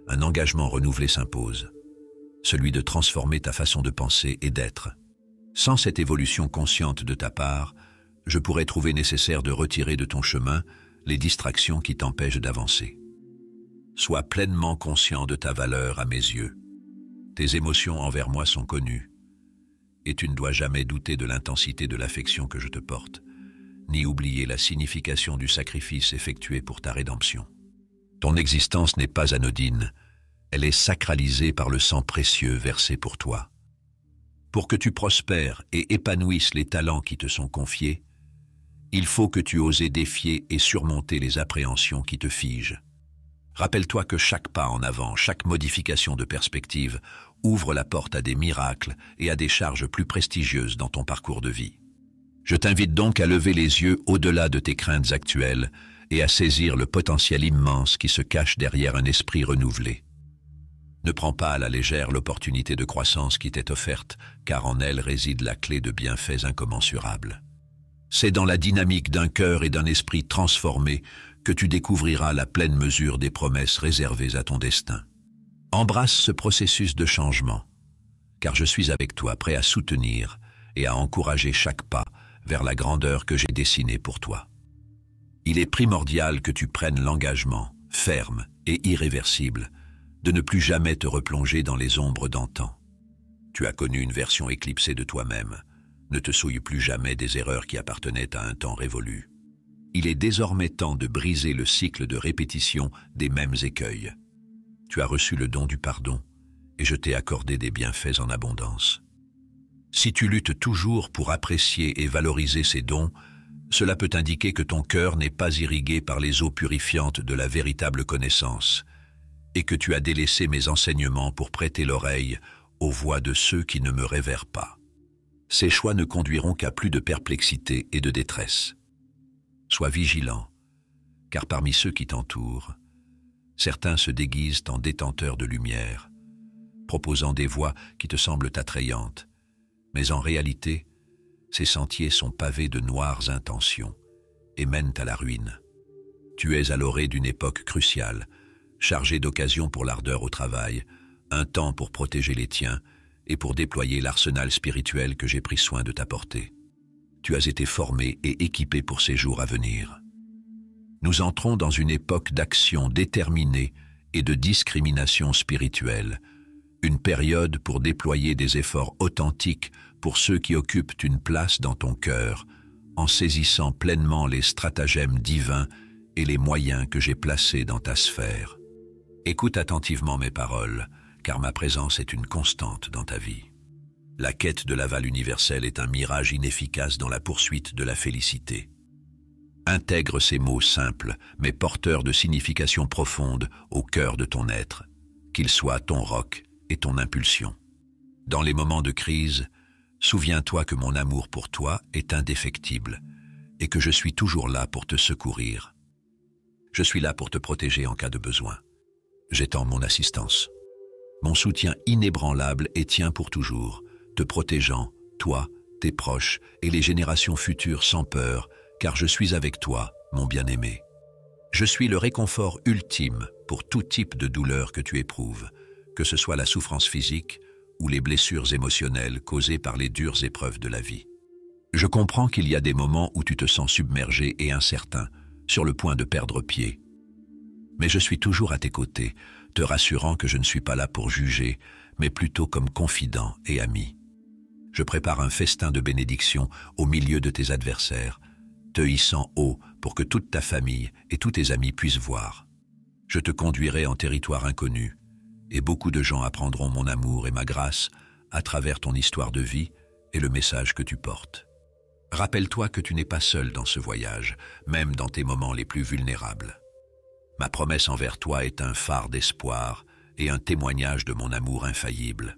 A: un engagement renouvelé s'impose, celui de transformer ta façon de penser et d'être. Sans cette évolution consciente de ta part, je pourrais trouver nécessaire de retirer de ton chemin les distractions qui t'empêchent d'avancer. Sois pleinement conscient de ta valeur à mes yeux. Tes émotions envers moi sont connues, et tu ne dois jamais douter de l'intensité de l'affection que je te porte, ni oublier la signification du sacrifice effectué pour ta rédemption. Ton existence n'est pas anodine, elle est sacralisée par le sang précieux versé pour toi. Pour que tu prospères et épanouisses les talents qui te sont confiés, il faut que tu oses défier et surmonter les appréhensions qui te figent. Rappelle-toi que chaque pas en avant, chaque modification de perspective ouvre la porte à des miracles et à des charges plus prestigieuses dans ton parcours de vie. Je t'invite donc à lever les yeux au-delà de tes craintes actuelles et à saisir le potentiel immense qui se cache derrière un esprit renouvelé. Ne prends pas à la légère l'opportunité de croissance qui t'est offerte, car en elle réside la clé de bienfaits incommensurables. C'est dans la dynamique d'un cœur et d'un esprit transformé que tu découvriras la pleine mesure des promesses réservées à ton destin. Embrasse ce processus de changement, car je suis avec toi prêt à soutenir et à encourager chaque pas vers la grandeur que j'ai dessinée pour toi. Il est primordial que tu prennes l'engagement, ferme et irréversible, de ne plus jamais te replonger dans les ombres d'antan. Tu as connu une version éclipsée de toi-même, ne te souille plus jamais des erreurs qui appartenaient à un temps révolu. Il est désormais temps de briser le cycle de répétition des mêmes écueils tu as reçu le don du pardon, et je t'ai accordé des bienfaits en abondance. Si tu luttes toujours pour apprécier et valoriser ces dons, cela peut indiquer que ton cœur n'est pas irrigué par les eaux purifiantes de la véritable connaissance, et que tu as délaissé mes enseignements pour prêter l'oreille aux voix de ceux qui ne me révèrent pas. Ces choix ne conduiront qu'à plus de perplexité et de détresse. Sois vigilant, car parmi ceux qui t'entourent, Certains se déguisent en détenteurs de lumière, proposant des voies qui te semblent attrayantes. Mais en réalité, ces sentiers sont pavés de noires intentions et mènent à la ruine. Tu es à l'orée d'une époque cruciale, chargée d'occasions pour l'ardeur au travail, un temps pour protéger les tiens et pour déployer l'arsenal spirituel que j'ai pris soin de t'apporter. Tu as été formé et équipé pour ces jours à venir. Nous entrons dans une époque d'action déterminée et de discrimination spirituelle, une période pour déployer des efforts authentiques pour ceux qui occupent une place dans ton cœur, en saisissant pleinement les stratagèmes divins et les moyens que j'ai placés dans ta sphère. Écoute attentivement mes paroles, car ma présence est une constante dans ta vie. La quête de l'aval universel est un mirage inefficace dans la poursuite de la félicité. Intègre ces mots simples, mais porteurs de significations profondes au cœur de ton être, qu'ils soient ton roc et ton impulsion. Dans les moments de crise, souviens-toi que mon amour pour toi est indéfectible et que je suis toujours là pour te secourir. Je suis là pour te protéger en cas de besoin. J'étends mon assistance. Mon soutien inébranlable et tient pour toujours, te protégeant, toi, tes proches et les générations futures sans peur, car je suis avec toi, mon bien-aimé. Je suis le réconfort ultime pour tout type de douleur que tu éprouves, que ce soit la souffrance physique ou les blessures émotionnelles causées par les dures épreuves de la vie. Je comprends qu'il y a des moments où tu te sens submergé et incertain, sur le point de perdre pied. Mais je suis toujours à tes côtés, te rassurant que je ne suis pas là pour juger, mais plutôt comme confident et ami. Je prépare un festin de bénédiction au milieu de tes adversaires, te haut pour que toute ta famille et tous tes amis puissent voir. Je te conduirai en territoire inconnu, et beaucoup de gens apprendront mon amour et ma grâce à travers ton histoire de vie et le message que tu portes. Rappelle-toi que tu n'es pas seul dans ce voyage, même dans tes moments les plus vulnérables. Ma promesse envers toi est un phare d'espoir et un témoignage de mon amour infaillible.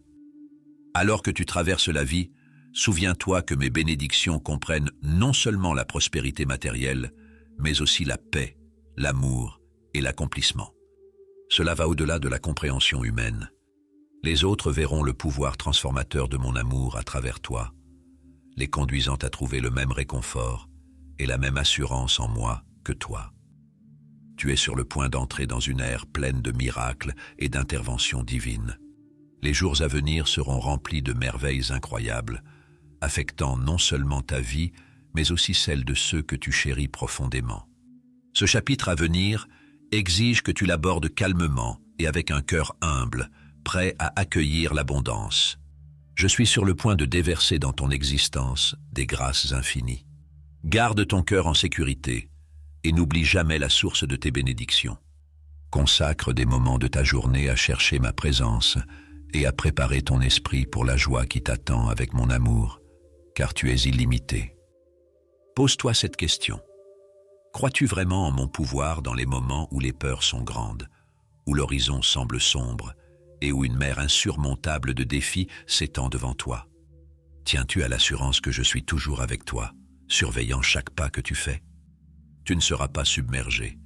A: Alors que tu traverses la vie, Souviens-toi que mes bénédictions comprennent non seulement la prospérité matérielle, mais aussi la paix, l'amour et l'accomplissement. Cela va au-delà de la compréhension humaine. Les autres verront le pouvoir transformateur de mon amour à travers toi, les conduisant à trouver le même réconfort et la même assurance en moi que toi. Tu es sur le point d'entrer dans une ère pleine de miracles et d'interventions divines. Les jours à venir seront remplis de merveilles incroyables, affectant non seulement ta vie, mais aussi celle de ceux que tu chéris profondément. Ce chapitre à venir exige que tu l'abordes calmement et avec un cœur humble, prêt à accueillir l'abondance. Je suis sur le point de déverser dans ton existence des grâces infinies. Garde ton cœur en sécurité et n'oublie jamais la source de tes bénédictions. Consacre des moments de ta journée à chercher ma présence et à préparer ton esprit pour la joie qui t'attend avec mon amour car tu es illimité. Pose-toi cette question. Crois-tu vraiment en mon pouvoir dans les moments où les peurs sont grandes, où l'horizon semble sombre et où une mer insurmontable de défis s'étend devant toi Tiens-tu à l'assurance que je suis toujours avec toi, surveillant chaque pas que tu fais Tu ne seras pas submergé.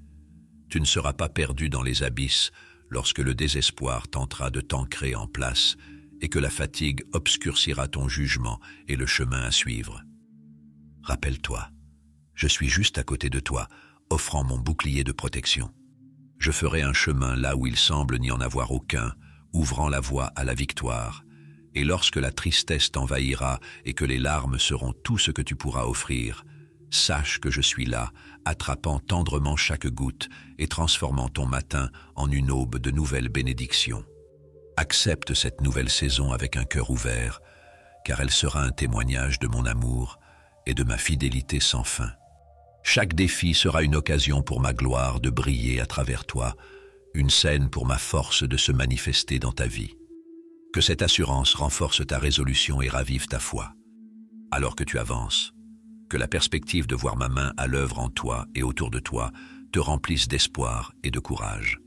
A: Tu ne seras pas perdu dans les abysses lorsque le désespoir tentera de t'ancrer en place et que la fatigue obscurcira ton jugement et le chemin à suivre. Rappelle-toi, je suis juste à côté de toi, offrant mon bouclier de protection. Je ferai un chemin là où il semble n'y en avoir aucun, ouvrant la voie à la victoire. Et lorsque la tristesse t'envahira et que les larmes seront tout ce que tu pourras offrir, sache que je suis là, attrapant tendrement chaque goutte et transformant ton matin en une aube de nouvelles bénédictions accepte cette nouvelle saison avec un cœur ouvert, car elle sera un témoignage de mon amour et de ma fidélité sans fin. Chaque défi sera une occasion pour ma gloire de briller à travers toi, une scène pour ma force de se manifester dans ta vie. Que cette assurance renforce ta résolution et ravive ta foi. Alors que tu avances, que la perspective de voir ma main à l'œuvre en toi et autour de toi te remplisse d'espoir et de courage.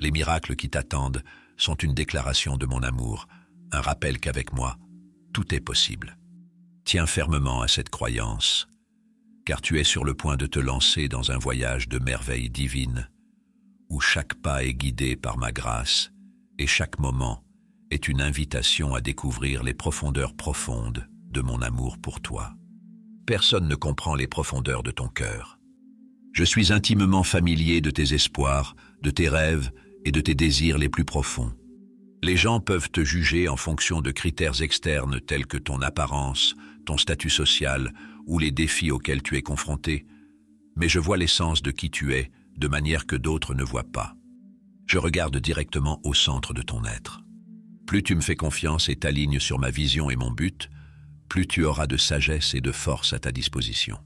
A: Les miracles qui t'attendent sont une déclaration de mon amour, un rappel qu'avec moi, tout est possible. Tiens fermement à cette croyance, car tu es sur le point de te lancer dans un voyage de merveilles divines, où chaque pas est guidé par ma grâce, et chaque moment est une invitation à découvrir les profondeurs profondes de mon amour pour toi. Personne ne comprend les profondeurs de ton cœur. Je suis intimement familier de tes espoirs, de tes rêves et de tes désirs les plus profonds. Les gens peuvent te juger en fonction de critères externes tels que ton apparence, ton statut social ou les défis auxquels tu es confronté, mais je vois l'essence de qui tu es de manière que d'autres ne voient pas. Je regarde directement au centre de ton être. Plus tu me fais confiance et t'alignes sur ma vision et mon but, plus tu auras de sagesse et de force à ta disposition.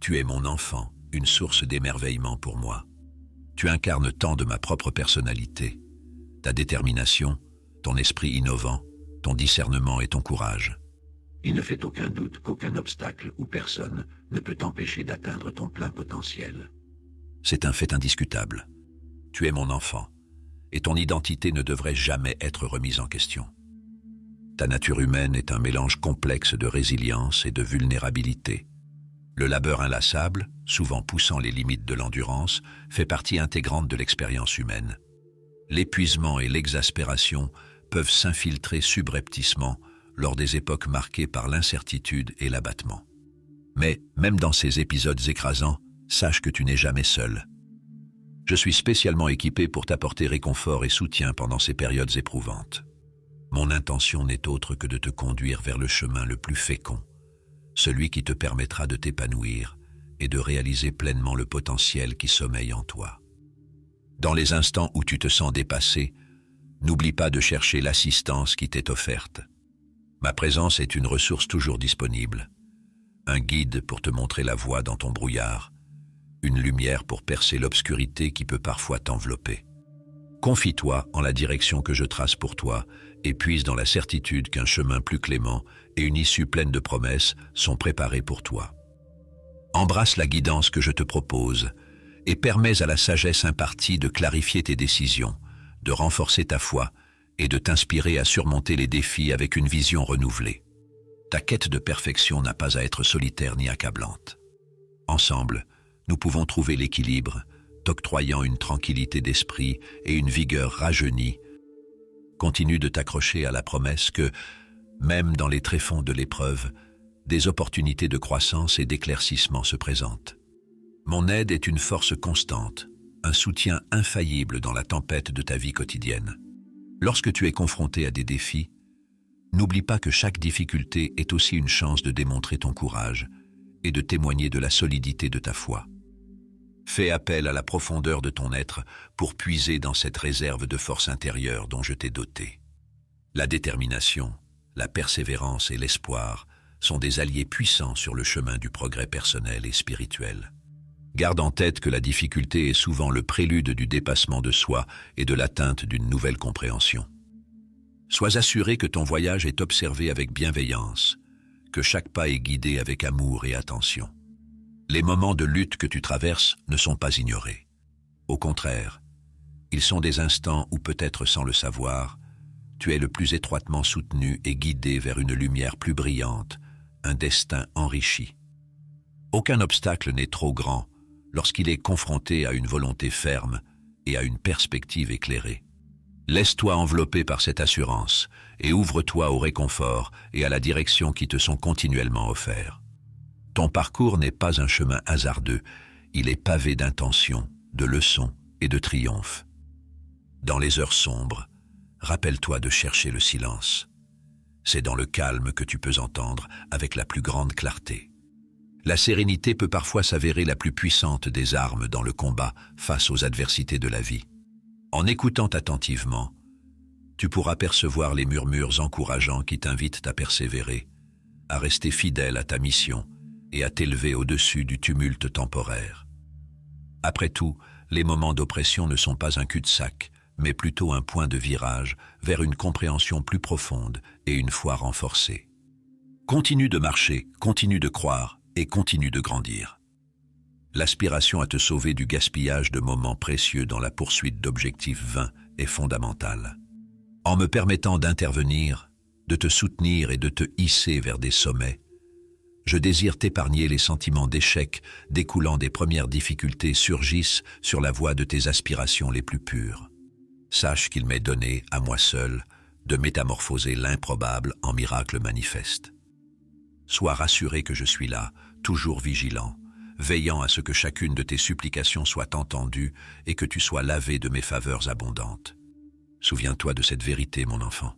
A: Tu es mon enfant, une source d'émerveillement pour moi. Tu incarnes tant de ma propre personnalité, ta détermination, ton esprit innovant, ton discernement et ton courage. Il ne fait aucun doute qu'aucun obstacle ou personne ne peut t'empêcher d'atteindre ton plein potentiel. C'est un fait indiscutable. Tu es mon enfant, et ton identité ne devrait jamais être remise en question. Ta nature humaine est un mélange complexe de résilience et de vulnérabilité. Le labeur inlassable, souvent poussant les limites de l'endurance, fait partie intégrante de l'expérience humaine. L'épuisement et l'exaspération peuvent s'infiltrer subrepticement lors des époques marquées par l'incertitude et l'abattement. Mais même dans ces épisodes écrasants, sache que tu n'es jamais seul. Je suis spécialement équipé pour t'apporter réconfort et soutien pendant ces périodes éprouvantes. Mon intention n'est autre que de te conduire vers le chemin le plus fécond, celui qui te permettra de t'épanouir, et de réaliser pleinement le potentiel qui sommeille en toi. Dans les instants où tu te sens dépassé, n'oublie pas de chercher l'assistance qui t'est offerte. Ma présence est une ressource toujours disponible, un guide pour te montrer la voie dans ton brouillard, une lumière pour percer l'obscurité qui peut parfois t'envelopper. Confie-toi en la direction que je trace pour toi et puise dans la certitude qu'un chemin plus clément et une issue pleine de promesses sont préparés pour toi. Embrasse la guidance que je te propose et permets à la sagesse impartie de clarifier tes décisions, de renforcer ta foi et de t'inspirer à surmonter les défis avec une vision renouvelée. Ta quête de perfection n'a pas à être solitaire ni accablante. Ensemble, nous pouvons trouver l'équilibre, t'octroyant une tranquillité d'esprit et une vigueur rajeunie. Continue de t'accrocher à la promesse que, même dans les tréfonds de l'épreuve, des opportunités de croissance et d'éclaircissement se présentent. Mon aide est une force constante, un soutien infaillible dans la tempête de ta vie quotidienne. Lorsque tu es confronté à des défis, n'oublie pas que chaque difficulté est aussi une chance de démontrer ton courage et de témoigner de la solidité de ta foi. Fais appel à la profondeur de ton être pour puiser dans cette réserve de force intérieure dont je t'ai doté. La détermination, la persévérance et l'espoir sont des alliés puissants sur le chemin du progrès personnel et spirituel. Garde en tête que la difficulté est souvent le prélude du dépassement de soi et de l'atteinte d'une nouvelle compréhension. Sois assuré que ton voyage est observé avec bienveillance, que chaque pas est guidé avec amour et attention. Les moments de lutte que tu traverses ne sont pas ignorés. Au contraire, ils sont des instants où peut-être sans le savoir, tu es le plus étroitement soutenu et guidé vers une lumière plus brillante, destin enrichi. Aucun obstacle n'est trop grand lorsqu'il est confronté à une volonté ferme et à une perspective éclairée. Laisse-toi envelopper par cette assurance et ouvre-toi au réconfort et à la direction qui te sont continuellement offerts. Ton parcours n'est pas un chemin hasardeux, il est pavé d'intentions, de leçons et de triomphes. Dans les heures sombres, rappelle-toi de chercher le silence, c'est dans le calme que tu peux entendre avec la plus grande clarté. La sérénité peut parfois s'avérer la plus puissante des armes dans le combat face aux adversités de la vie. En écoutant attentivement, tu pourras percevoir les murmures encourageants qui t'invitent à persévérer, à rester fidèle à ta mission et à t'élever au-dessus du tumulte temporaire. Après tout, les moments d'oppression ne sont pas un cul-de-sac, mais plutôt un point de virage vers une compréhension plus profonde et une foi renforcée. Continue de marcher, continue de croire et continue de grandir. L'aspiration à te sauver du gaspillage de moments précieux dans la poursuite d'objectifs vains est fondamentale. En me permettant d'intervenir, de te soutenir et de te hisser vers des sommets, je désire t'épargner les sentiments d'échec découlant des premières difficultés surgissent sur la voie de tes aspirations les plus pures. Sache qu'il m'est donné, à moi seul, de métamorphoser l'improbable en miracle manifeste. Sois rassuré que je suis là, toujours vigilant, veillant à ce que chacune de tes supplications soit entendue et que tu sois lavé de mes faveurs abondantes. Souviens-toi de cette vérité, mon enfant.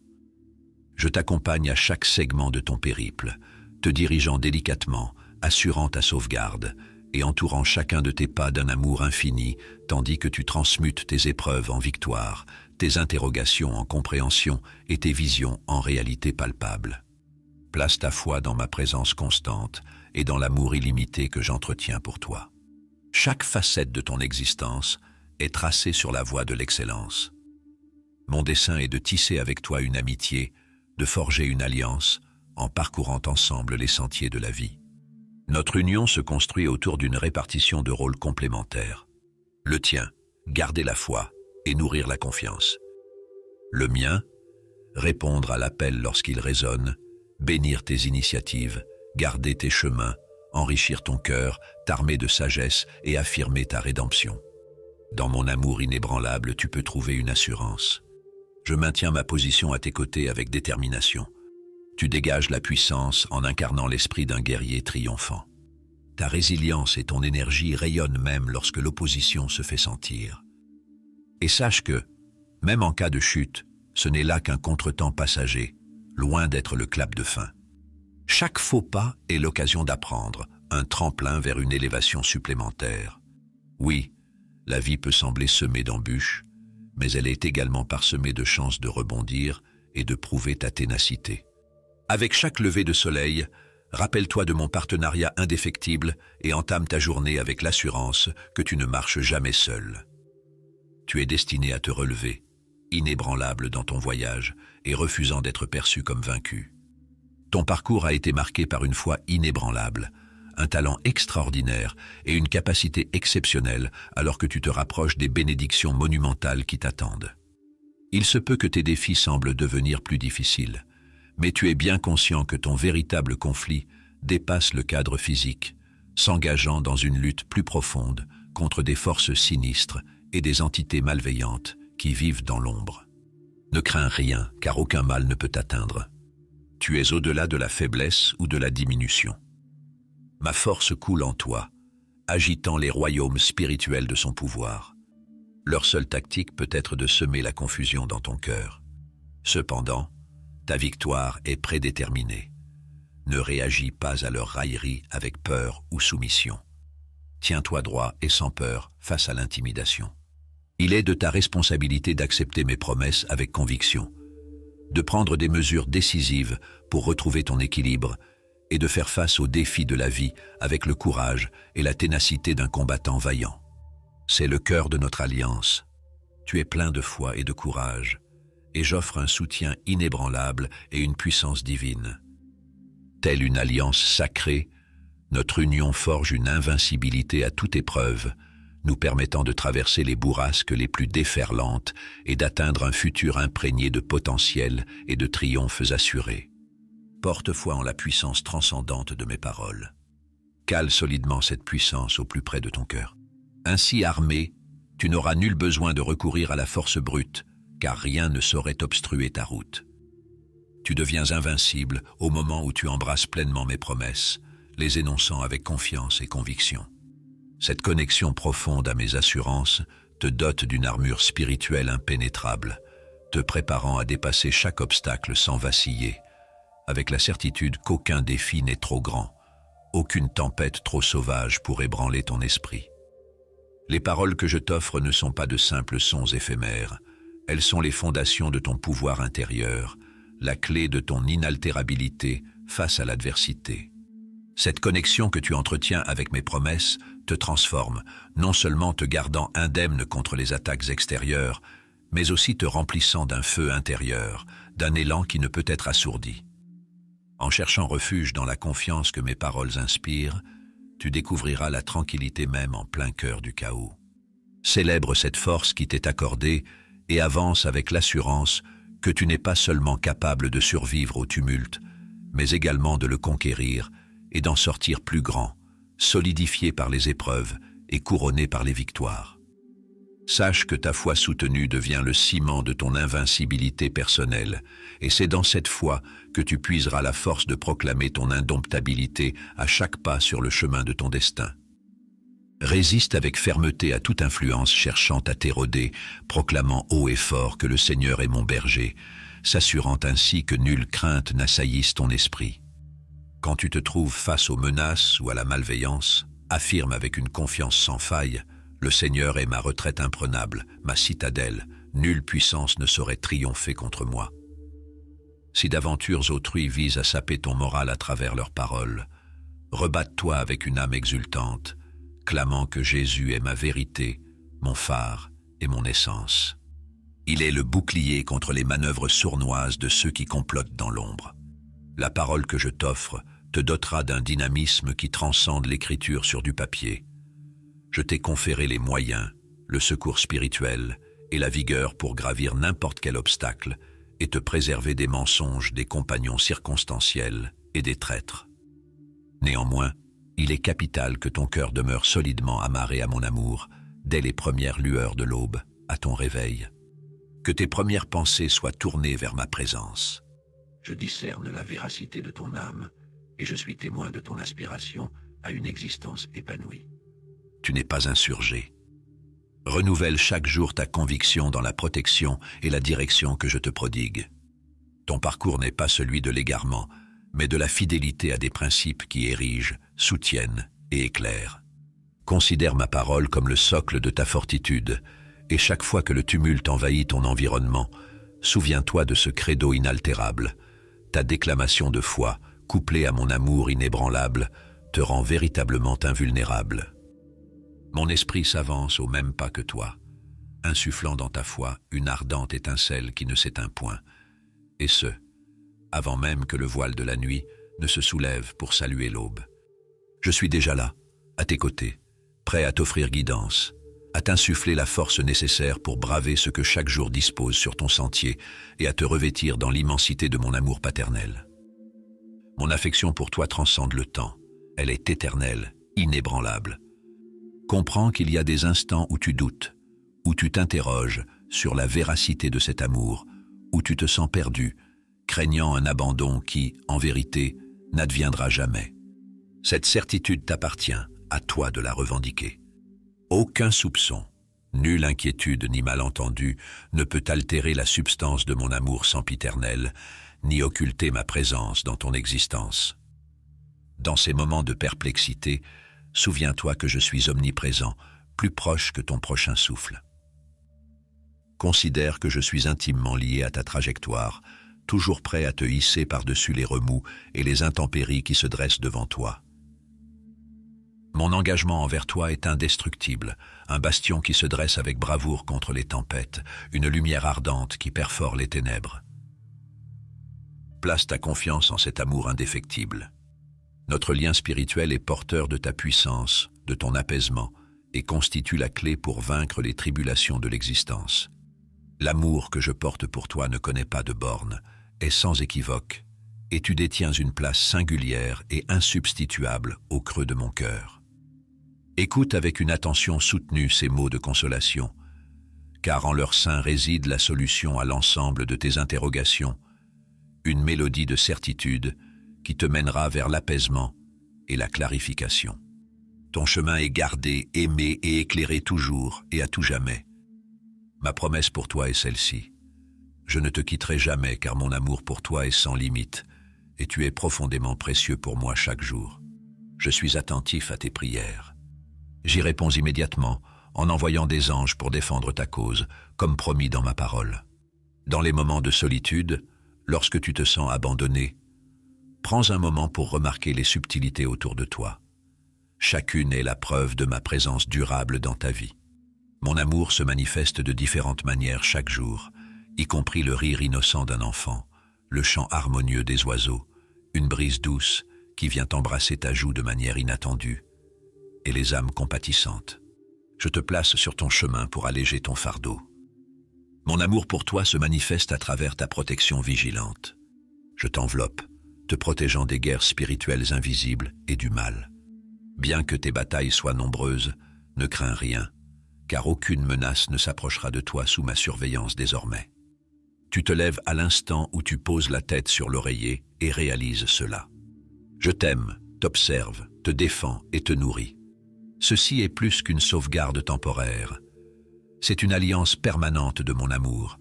A: Je t'accompagne à chaque segment de ton périple, te dirigeant délicatement, assurant ta sauvegarde, et entourant chacun de tes pas d'un amour infini, tandis que tu transmutes tes épreuves en victoire, tes interrogations en compréhension et tes visions en réalité palpable. Place ta foi dans ma présence constante et dans l'amour illimité que j'entretiens pour toi. Chaque facette de ton existence est tracée sur la voie de l'excellence. Mon dessein est de tisser avec toi une amitié, de forger une alliance, en parcourant ensemble les sentiers de la vie. Notre union se construit autour d'une répartition de rôles complémentaires. Le tien, garder la foi et nourrir la confiance. Le mien, répondre à l'appel lorsqu'il résonne, bénir tes initiatives, garder tes chemins, enrichir ton cœur, t'armer de sagesse et affirmer ta rédemption. Dans mon amour inébranlable, tu peux trouver une assurance. Je maintiens ma position à tes côtés avec détermination. Tu dégages la puissance en incarnant l'esprit d'un guerrier triomphant. Ta résilience et ton énergie rayonnent même lorsque l'opposition se fait sentir. Et sache que, même en cas de chute, ce n'est là qu'un contretemps passager, loin d'être le clap de fin. Chaque faux pas est l'occasion d'apprendre, un tremplin vers une élévation supplémentaire. Oui, la vie peut sembler semée d'embûches, mais elle est également parsemée de chances de rebondir et de prouver ta ténacité. Avec chaque lever de soleil, rappelle-toi de mon partenariat indéfectible et entame ta journée avec l'assurance que tu ne marches jamais seul. Tu es destiné à te relever, inébranlable dans ton voyage et refusant d'être perçu comme vaincu. Ton parcours a été marqué par une foi inébranlable, un talent extraordinaire et une capacité exceptionnelle alors que tu te rapproches des bénédictions monumentales qui t'attendent. Il se peut que tes défis semblent devenir plus difficiles, mais tu es bien conscient que ton véritable conflit dépasse le cadre physique, s'engageant dans une lutte plus profonde contre des forces sinistres et des entités malveillantes qui vivent dans l'ombre. Ne crains rien, car aucun mal ne peut t'atteindre. Tu es au-delà de la faiblesse ou de la diminution. Ma force coule en toi, agitant les royaumes spirituels de son pouvoir. Leur seule tactique peut être de semer la confusion dans ton cœur. Cependant, ta victoire est prédéterminée. Ne réagis pas à leur raillerie avec peur ou soumission. Tiens-toi droit et sans peur face à l'intimidation. Il est de ta responsabilité d'accepter mes promesses avec conviction, de prendre des mesures décisives pour retrouver ton équilibre et de faire face aux défis de la vie avec le courage et la ténacité d'un combattant vaillant. C'est le cœur de notre alliance. Tu es plein de foi et de courage et j'offre un soutien inébranlable et une puissance divine. Telle une alliance sacrée, notre union forge une invincibilité à toute épreuve, nous permettant de traverser les bourrasques les plus déferlantes et d'atteindre un futur imprégné de potentiel et de triomphes assurés. Porte foi en la puissance transcendante de mes paroles. Cale solidement cette puissance au plus près de ton cœur. Ainsi armé, tu n'auras nul besoin de recourir à la force brute, car rien ne saurait obstruer ta route. Tu deviens invincible au moment où tu embrasses pleinement mes promesses, les énonçant avec confiance et conviction. Cette connexion profonde à mes assurances te dote d'une armure spirituelle impénétrable, te préparant à dépasser chaque obstacle sans vaciller, avec la certitude qu'aucun défi n'est trop grand, aucune tempête trop sauvage pour ébranler ton esprit. Les paroles que je t'offre ne sont pas de simples sons éphémères, elles sont les fondations de ton pouvoir intérieur, la clé de ton inaltérabilité face à l'adversité. Cette connexion que tu entretiens avec mes promesses te transforme, non seulement te gardant indemne contre les attaques extérieures, mais aussi te remplissant d'un feu intérieur, d'un élan qui ne peut être assourdi. En cherchant refuge dans la confiance que mes paroles inspirent, tu découvriras la tranquillité même en plein cœur du chaos. Célèbre cette force qui t'est accordée et avance avec l'assurance que tu n'es pas seulement capable de survivre au tumulte, mais également de le conquérir et d'en sortir plus grand, solidifié par les épreuves et couronné par les victoires. Sache que ta foi soutenue devient le ciment de ton invincibilité personnelle, et c'est dans cette foi que tu puiseras la force de proclamer ton indomptabilité à chaque pas sur le chemin de ton destin résiste avec fermeté à toute influence cherchant à t'éroder, proclamant haut et fort que le Seigneur est mon berger, s'assurant ainsi que nulle crainte n'assaillisse ton esprit. Quand tu te trouves face aux menaces ou à la malveillance, affirme avec une confiance sans faille, le Seigneur est ma retraite imprenable, ma citadelle, nulle puissance ne saurait triompher contre moi. Si d'aventures autrui visent à saper ton moral à travers leurs paroles, rebatte-toi avec une âme exultante, « Clamant que Jésus est ma vérité, mon phare et mon essence. Il est le bouclier contre les manœuvres sournoises de ceux qui complotent dans l'ombre. La parole que je t'offre te dotera d'un dynamisme qui transcende l'écriture sur du papier. Je t'ai conféré les moyens, le secours spirituel et la vigueur pour gravir n'importe quel obstacle et te préserver des mensonges des compagnons circonstanciels et des traîtres. Néanmoins, il est capital que ton cœur demeure solidement amarré à mon amour, dès les premières lueurs de l'aube, à ton réveil. Que tes premières pensées soient tournées vers ma présence. Je discerne la véracité de ton âme, et je suis témoin de ton aspiration à une existence épanouie. Tu n'es pas insurgé. Renouvelle chaque jour ta conviction dans la protection et la direction que je te prodigue. Ton parcours n'est pas celui de l'égarement, mais de la fidélité à des principes qui érigent, soutiennent et éclairent. Considère ma parole comme le socle de ta fortitude, et chaque fois que le tumulte envahit ton environnement, souviens-toi de ce credo inaltérable. Ta déclamation de foi, couplée à mon amour inébranlable, te rend véritablement invulnérable. Mon esprit s'avance au même pas que toi, insufflant dans ta foi une ardente étincelle qui ne s'éteint point, et ce, avant même que le voile de la nuit ne se soulève pour saluer l'aube. Je suis déjà là, à tes côtés, prêt à t'offrir guidance, à t'insuffler la force nécessaire pour braver ce que chaque jour dispose sur ton sentier et à te revêtir dans l'immensité de mon amour paternel. Mon affection pour toi transcende le temps, elle est éternelle, inébranlable. Comprends qu'il y a des instants où tu doutes, où tu t'interroges sur la véracité de cet amour, où tu te sens perdu, craignant un abandon qui, en vérité, n'adviendra jamais. Cette certitude t'appartient, à toi de la revendiquer. Aucun soupçon, nulle inquiétude ni malentendu ne peut altérer la substance de mon amour sempiternel, ni occulter ma présence dans ton existence. Dans ces moments de perplexité, souviens-toi que je suis omniprésent, plus proche que ton prochain souffle. Considère que je suis intimement lié à ta trajectoire, toujours prêt à te hisser par-dessus les remous et les intempéries qui se dressent devant toi. Mon engagement envers toi est indestructible, un bastion qui se dresse avec bravoure contre les tempêtes, une lumière ardente qui perfore les ténèbres. Place ta confiance en cet amour indéfectible. Notre lien spirituel est porteur de ta puissance, de ton apaisement, et constitue la clé pour vaincre les tribulations de l'existence. L'amour que je porte pour toi ne connaît pas de bornes, est sans équivoque, et tu détiens une place singulière et insubstituable au creux de mon cœur. Écoute avec une attention soutenue ces mots de consolation, car en leur sein réside la solution à l'ensemble de tes interrogations, une mélodie de certitude qui te mènera vers l'apaisement et la clarification. Ton chemin est gardé, aimé et éclairé toujours et à tout jamais. Ma promesse pour toi est celle-ci. Je ne te quitterai jamais car mon amour pour toi est sans limite, et tu es profondément précieux pour moi chaque jour. Je suis attentif à tes prières. J'y réponds immédiatement en envoyant des anges pour défendre ta cause, comme promis dans ma parole. Dans les moments de solitude, lorsque tu te sens abandonné, prends un moment pour remarquer les subtilités autour de toi. Chacune est la preuve de ma présence durable dans ta vie. Mon amour se manifeste de différentes manières chaque jour, y compris le rire innocent d'un enfant, le chant harmonieux des oiseaux, une brise douce qui vient embrasser ta joue de manière inattendue, et les âmes compatissantes. Je te place sur ton chemin pour alléger ton fardeau. Mon amour pour toi se manifeste à travers ta protection vigilante. Je t'enveloppe, te protégeant des guerres spirituelles invisibles et du mal. Bien que tes batailles soient nombreuses, ne crains rien car aucune menace ne s'approchera de toi sous ma surveillance désormais. Tu te lèves à l'instant où tu poses la tête sur l'oreiller et réalises cela. Je t'aime, t'observe, te défends et te nourris. Ceci est plus qu'une sauvegarde temporaire. C'est une alliance permanente de mon amour,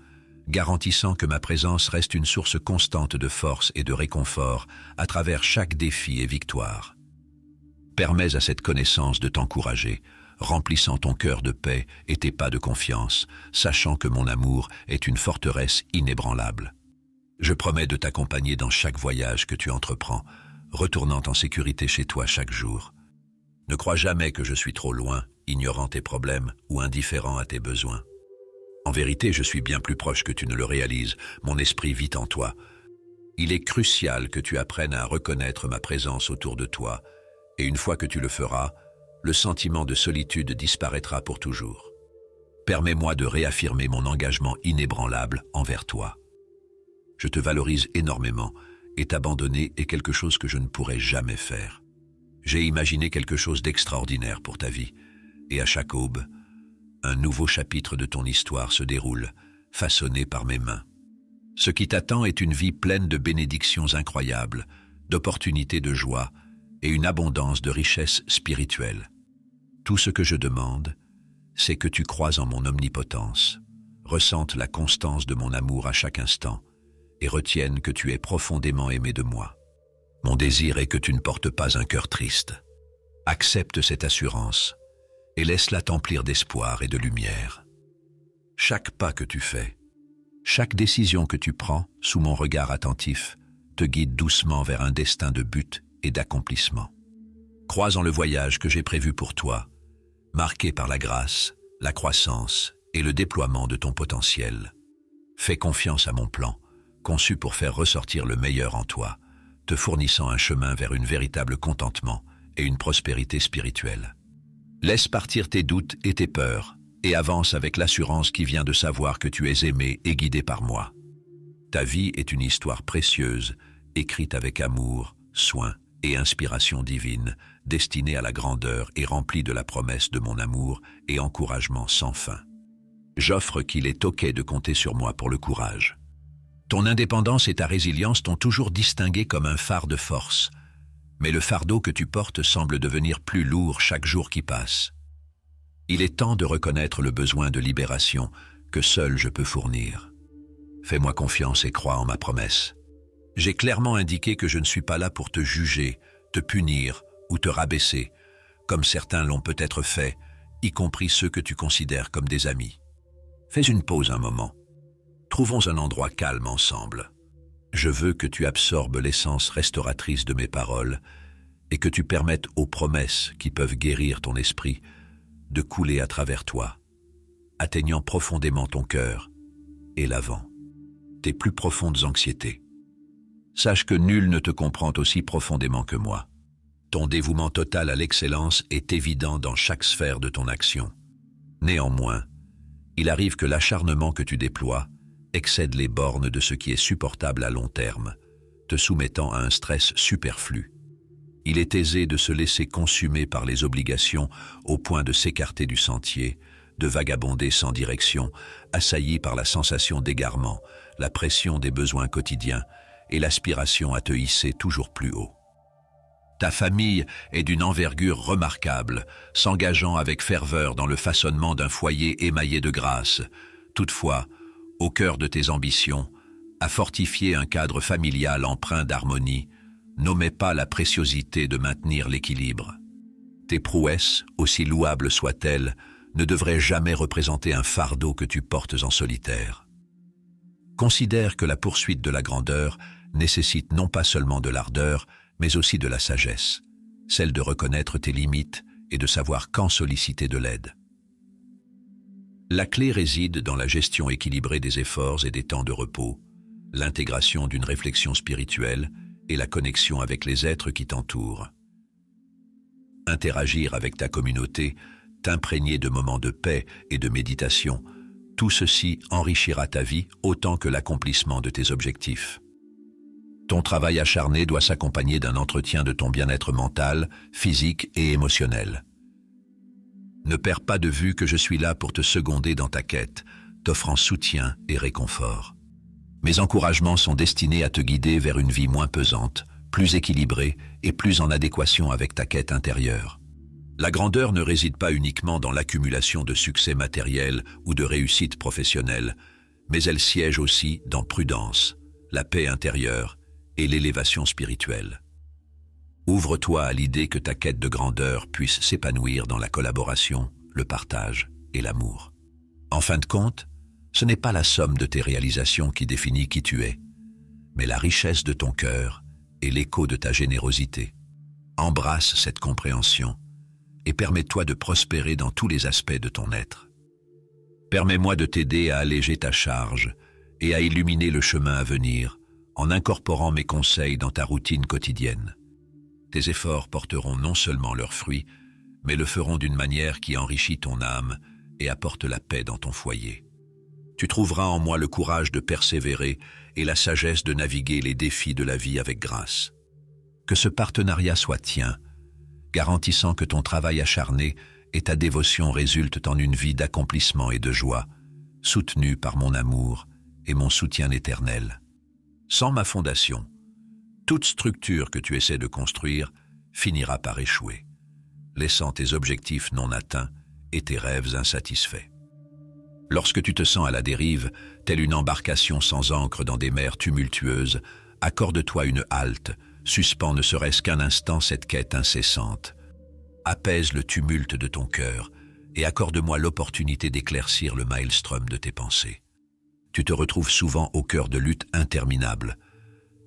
A: garantissant que ma présence reste une source constante de force et de réconfort à travers chaque défi et victoire. Permets à cette connaissance de t'encourager, remplissant ton cœur de paix et tes pas de confiance, sachant que mon amour est une forteresse inébranlable. Je promets de t'accompagner dans chaque voyage que tu entreprends, retournant en sécurité chez toi chaque jour. Ne crois jamais que je suis trop loin, ignorant tes problèmes ou indifférent à tes besoins. En vérité, je suis bien plus proche que tu ne le réalises, mon esprit vit en toi. Il est crucial que tu apprennes à reconnaître ma présence autour de toi, et une fois que tu le feras, le sentiment de solitude disparaîtra pour toujours. Permets-moi de réaffirmer mon engagement inébranlable envers toi. Je te valorise énormément et t'abandonner est quelque chose que je ne pourrais jamais faire. J'ai imaginé quelque chose d'extraordinaire pour ta vie, et à chaque aube, un nouveau chapitre de ton histoire se déroule, façonné par mes mains. Ce qui t'attend est une vie pleine de bénédictions incroyables, d'opportunités de joie, et une abondance de richesses spirituelles. Tout ce que je demande, c'est que tu croies en mon omnipotence, ressente la constance de mon amour à chaque instant, et retienne que tu es profondément aimé de moi. Mon désir est que tu ne portes pas un cœur triste. Accepte cette assurance, et laisse-la t'emplir d'espoir et de lumière. Chaque pas que tu fais, chaque décision que tu prends, sous mon regard attentif, te guide doucement vers un destin de but et d'accomplissement. Crois en le voyage que j'ai prévu pour toi, marqué par la grâce, la croissance et le déploiement de ton potentiel. Fais confiance à mon plan, conçu pour faire ressortir le meilleur en toi, te fournissant un chemin vers une véritable contentement et une prospérité spirituelle. Laisse partir tes doutes et tes peurs, et avance avec l'assurance qui vient de savoir que tu es aimé et guidé par moi. Ta vie est une histoire précieuse, écrite avec amour, soin et inspiration divine, destinée à la grandeur et remplie de la promesse de mon amour et encouragement sans fin. J'offre qu'il est OK de compter sur moi pour le courage. Ton indépendance et ta résilience t'ont toujours distingué comme un phare de force, mais le fardeau que tu portes semble devenir plus lourd chaque jour qui passe. Il est temps de reconnaître le besoin de libération que seul je peux fournir. Fais-moi confiance et crois en ma promesse. J'ai clairement indiqué que je ne suis pas là pour te juger, te punir ou te rabaisser, comme certains l'ont peut-être fait, y compris ceux que tu considères comme des amis. Fais une pause un moment. Trouvons un endroit calme ensemble. Je veux que tu absorbes l'essence restauratrice de mes paroles et que tu permettes aux promesses qui peuvent guérir ton esprit de couler à travers toi, atteignant profondément ton cœur et l'avant, tes plus profondes anxiétés sache que nul ne te comprend aussi profondément que moi. Ton dévouement total à l'excellence est évident dans chaque sphère de ton action. Néanmoins, il arrive que l'acharnement que tu déploies excède les bornes de ce qui est supportable à long terme, te soumettant à un stress superflu. Il est aisé de se laisser consumer par les obligations au point de s'écarter du sentier, de vagabonder sans direction, assailli par la sensation d'égarement, la pression des besoins quotidiens, et l'aspiration à te hisser toujours plus haut. Ta famille est d'une envergure remarquable, s'engageant avec ferveur dans le façonnement d'un foyer émaillé de grâce. Toutefois, au cœur de tes ambitions, à fortifier un cadre familial empreint d'harmonie, n'omets pas la préciosité de maintenir l'équilibre. Tes prouesses, aussi louables soient-elles, ne devraient jamais représenter un fardeau que tu portes en solitaire. Considère que la poursuite de la grandeur nécessite non pas seulement de l'ardeur, mais aussi de la sagesse, celle de reconnaître tes limites et de savoir quand solliciter de l'aide. La clé réside dans la gestion équilibrée des efforts et des temps de repos, l'intégration d'une réflexion spirituelle et la connexion avec les êtres qui t'entourent. Interagir avec ta communauté, t'imprégner de moments de paix et de méditation, tout ceci enrichira ta vie autant que l'accomplissement de tes objectifs. Ton travail acharné doit s'accompagner d'un entretien de ton bien-être mental, physique et émotionnel. Ne perds pas de vue que je suis là pour te seconder dans ta quête, t'offrant soutien et réconfort. Mes encouragements sont destinés à te guider vers une vie moins pesante, plus équilibrée et plus en adéquation avec ta quête intérieure. La grandeur ne réside pas uniquement dans l'accumulation de succès matériels ou de réussites professionnelles, mais elle siège aussi dans prudence, la paix intérieure et l'élévation spirituelle. Ouvre-toi à l'idée que ta quête de grandeur puisse s'épanouir dans la collaboration, le partage et l'amour. En fin de compte, ce n'est pas la somme de tes réalisations qui définit qui tu es, mais la richesse de ton cœur et l'écho de ta générosité. Embrasse cette compréhension et permets-toi de prospérer dans tous les aspects de ton être. Permets-moi de t'aider à alléger ta charge et à illuminer le chemin à venir en incorporant mes conseils dans ta routine quotidienne. Tes efforts porteront non seulement leurs fruits, mais le feront d'une manière qui enrichit ton âme et apporte la paix dans ton foyer. Tu trouveras en moi le courage de persévérer et la sagesse de naviguer les défis de la vie avec grâce. Que ce partenariat soit tien, garantissant que ton travail acharné et ta dévotion résultent en une vie d'accomplissement et de joie, soutenue par mon amour et mon soutien éternel. Sans ma fondation, toute structure que tu essaies de construire finira par échouer, laissant tes objectifs non atteints et tes rêves insatisfaits. Lorsque tu te sens à la dérive, telle une embarcation sans ancre dans des mers tumultueuses, accorde-toi une halte, suspend ne serait-ce qu'un instant cette quête incessante. Apaise le tumulte de ton cœur et accorde-moi l'opportunité d'éclaircir le maelstrom de tes pensées tu te retrouves souvent au cœur de luttes interminables.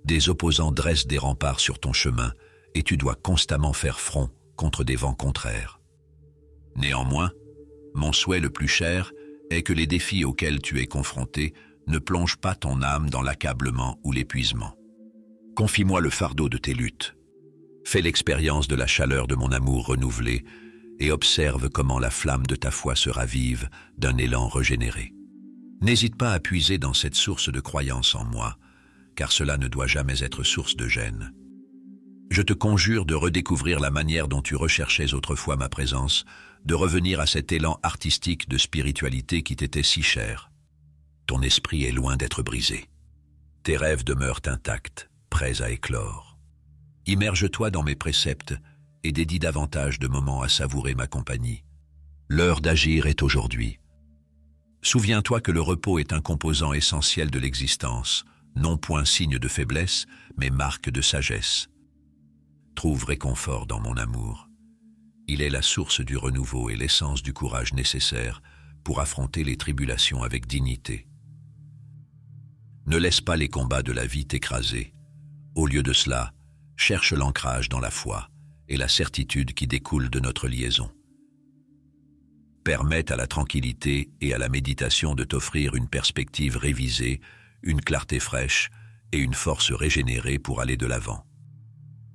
A: Des opposants dressent des remparts sur ton chemin et tu dois constamment faire front contre des vents contraires. Néanmoins, mon souhait le plus cher est que les défis auxquels tu es confronté ne plongent pas ton âme dans l'accablement ou l'épuisement. Confie-moi le fardeau de tes luttes. Fais l'expérience de la chaleur de mon amour renouvelé et observe comment la flamme de ta foi se ravive d'un élan régénéré. N'hésite pas à puiser dans cette source de croyance en moi, car cela ne doit jamais être source de gêne. Je te conjure de redécouvrir la manière dont tu recherchais autrefois ma présence, de revenir à cet élan artistique de spiritualité qui t'était si cher. Ton esprit est loin d'être brisé. Tes rêves demeurent intacts, prêts à éclore. Immerge-toi dans mes préceptes et dédie davantage de moments à savourer ma compagnie. L'heure d'agir est aujourd'hui. Souviens-toi que le repos est un composant essentiel de l'existence, non point signe de faiblesse, mais marque de sagesse. Trouve réconfort dans mon amour. Il est la source du renouveau et l'essence du courage nécessaire pour affronter les tribulations avec dignité. Ne laisse pas les combats de la vie t'écraser. Au lieu de cela, cherche l'ancrage dans la foi et la certitude qui découle de notre liaison permettent à la tranquillité et à la méditation de t'offrir une perspective révisée, une clarté fraîche et une force régénérée pour aller de l'avant.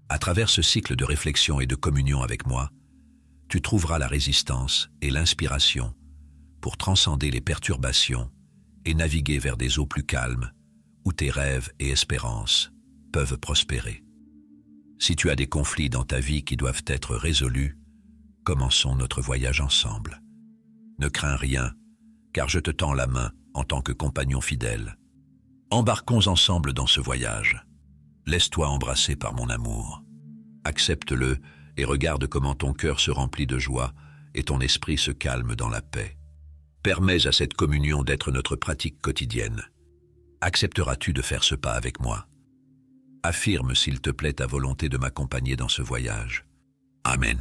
A: À travers ce cycle de réflexion et de communion avec moi, tu trouveras la résistance et l'inspiration pour transcender les perturbations et naviguer vers des eaux plus calmes où tes rêves et espérances peuvent prospérer. Si tu as des conflits dans ta vie qui doivent être résolus, commençons notre voyage ensemble. Ne crains rien, car je te tends la main en tant que compagnon fidèle. Embarquons ensemble dans ce voyage. Laisse-toi embrasser par mon amour. Accepte-le et regarde comment ton cœur se remplit de joie et ton esprit se calme dans la paix. Permets à cette communion d'être notre pratique quotidienne. Accepteras-tu de faire ce pas avec moi Affirme, s'il te plaît, ta volonté de m'accompagner dans ce voyage. Amen.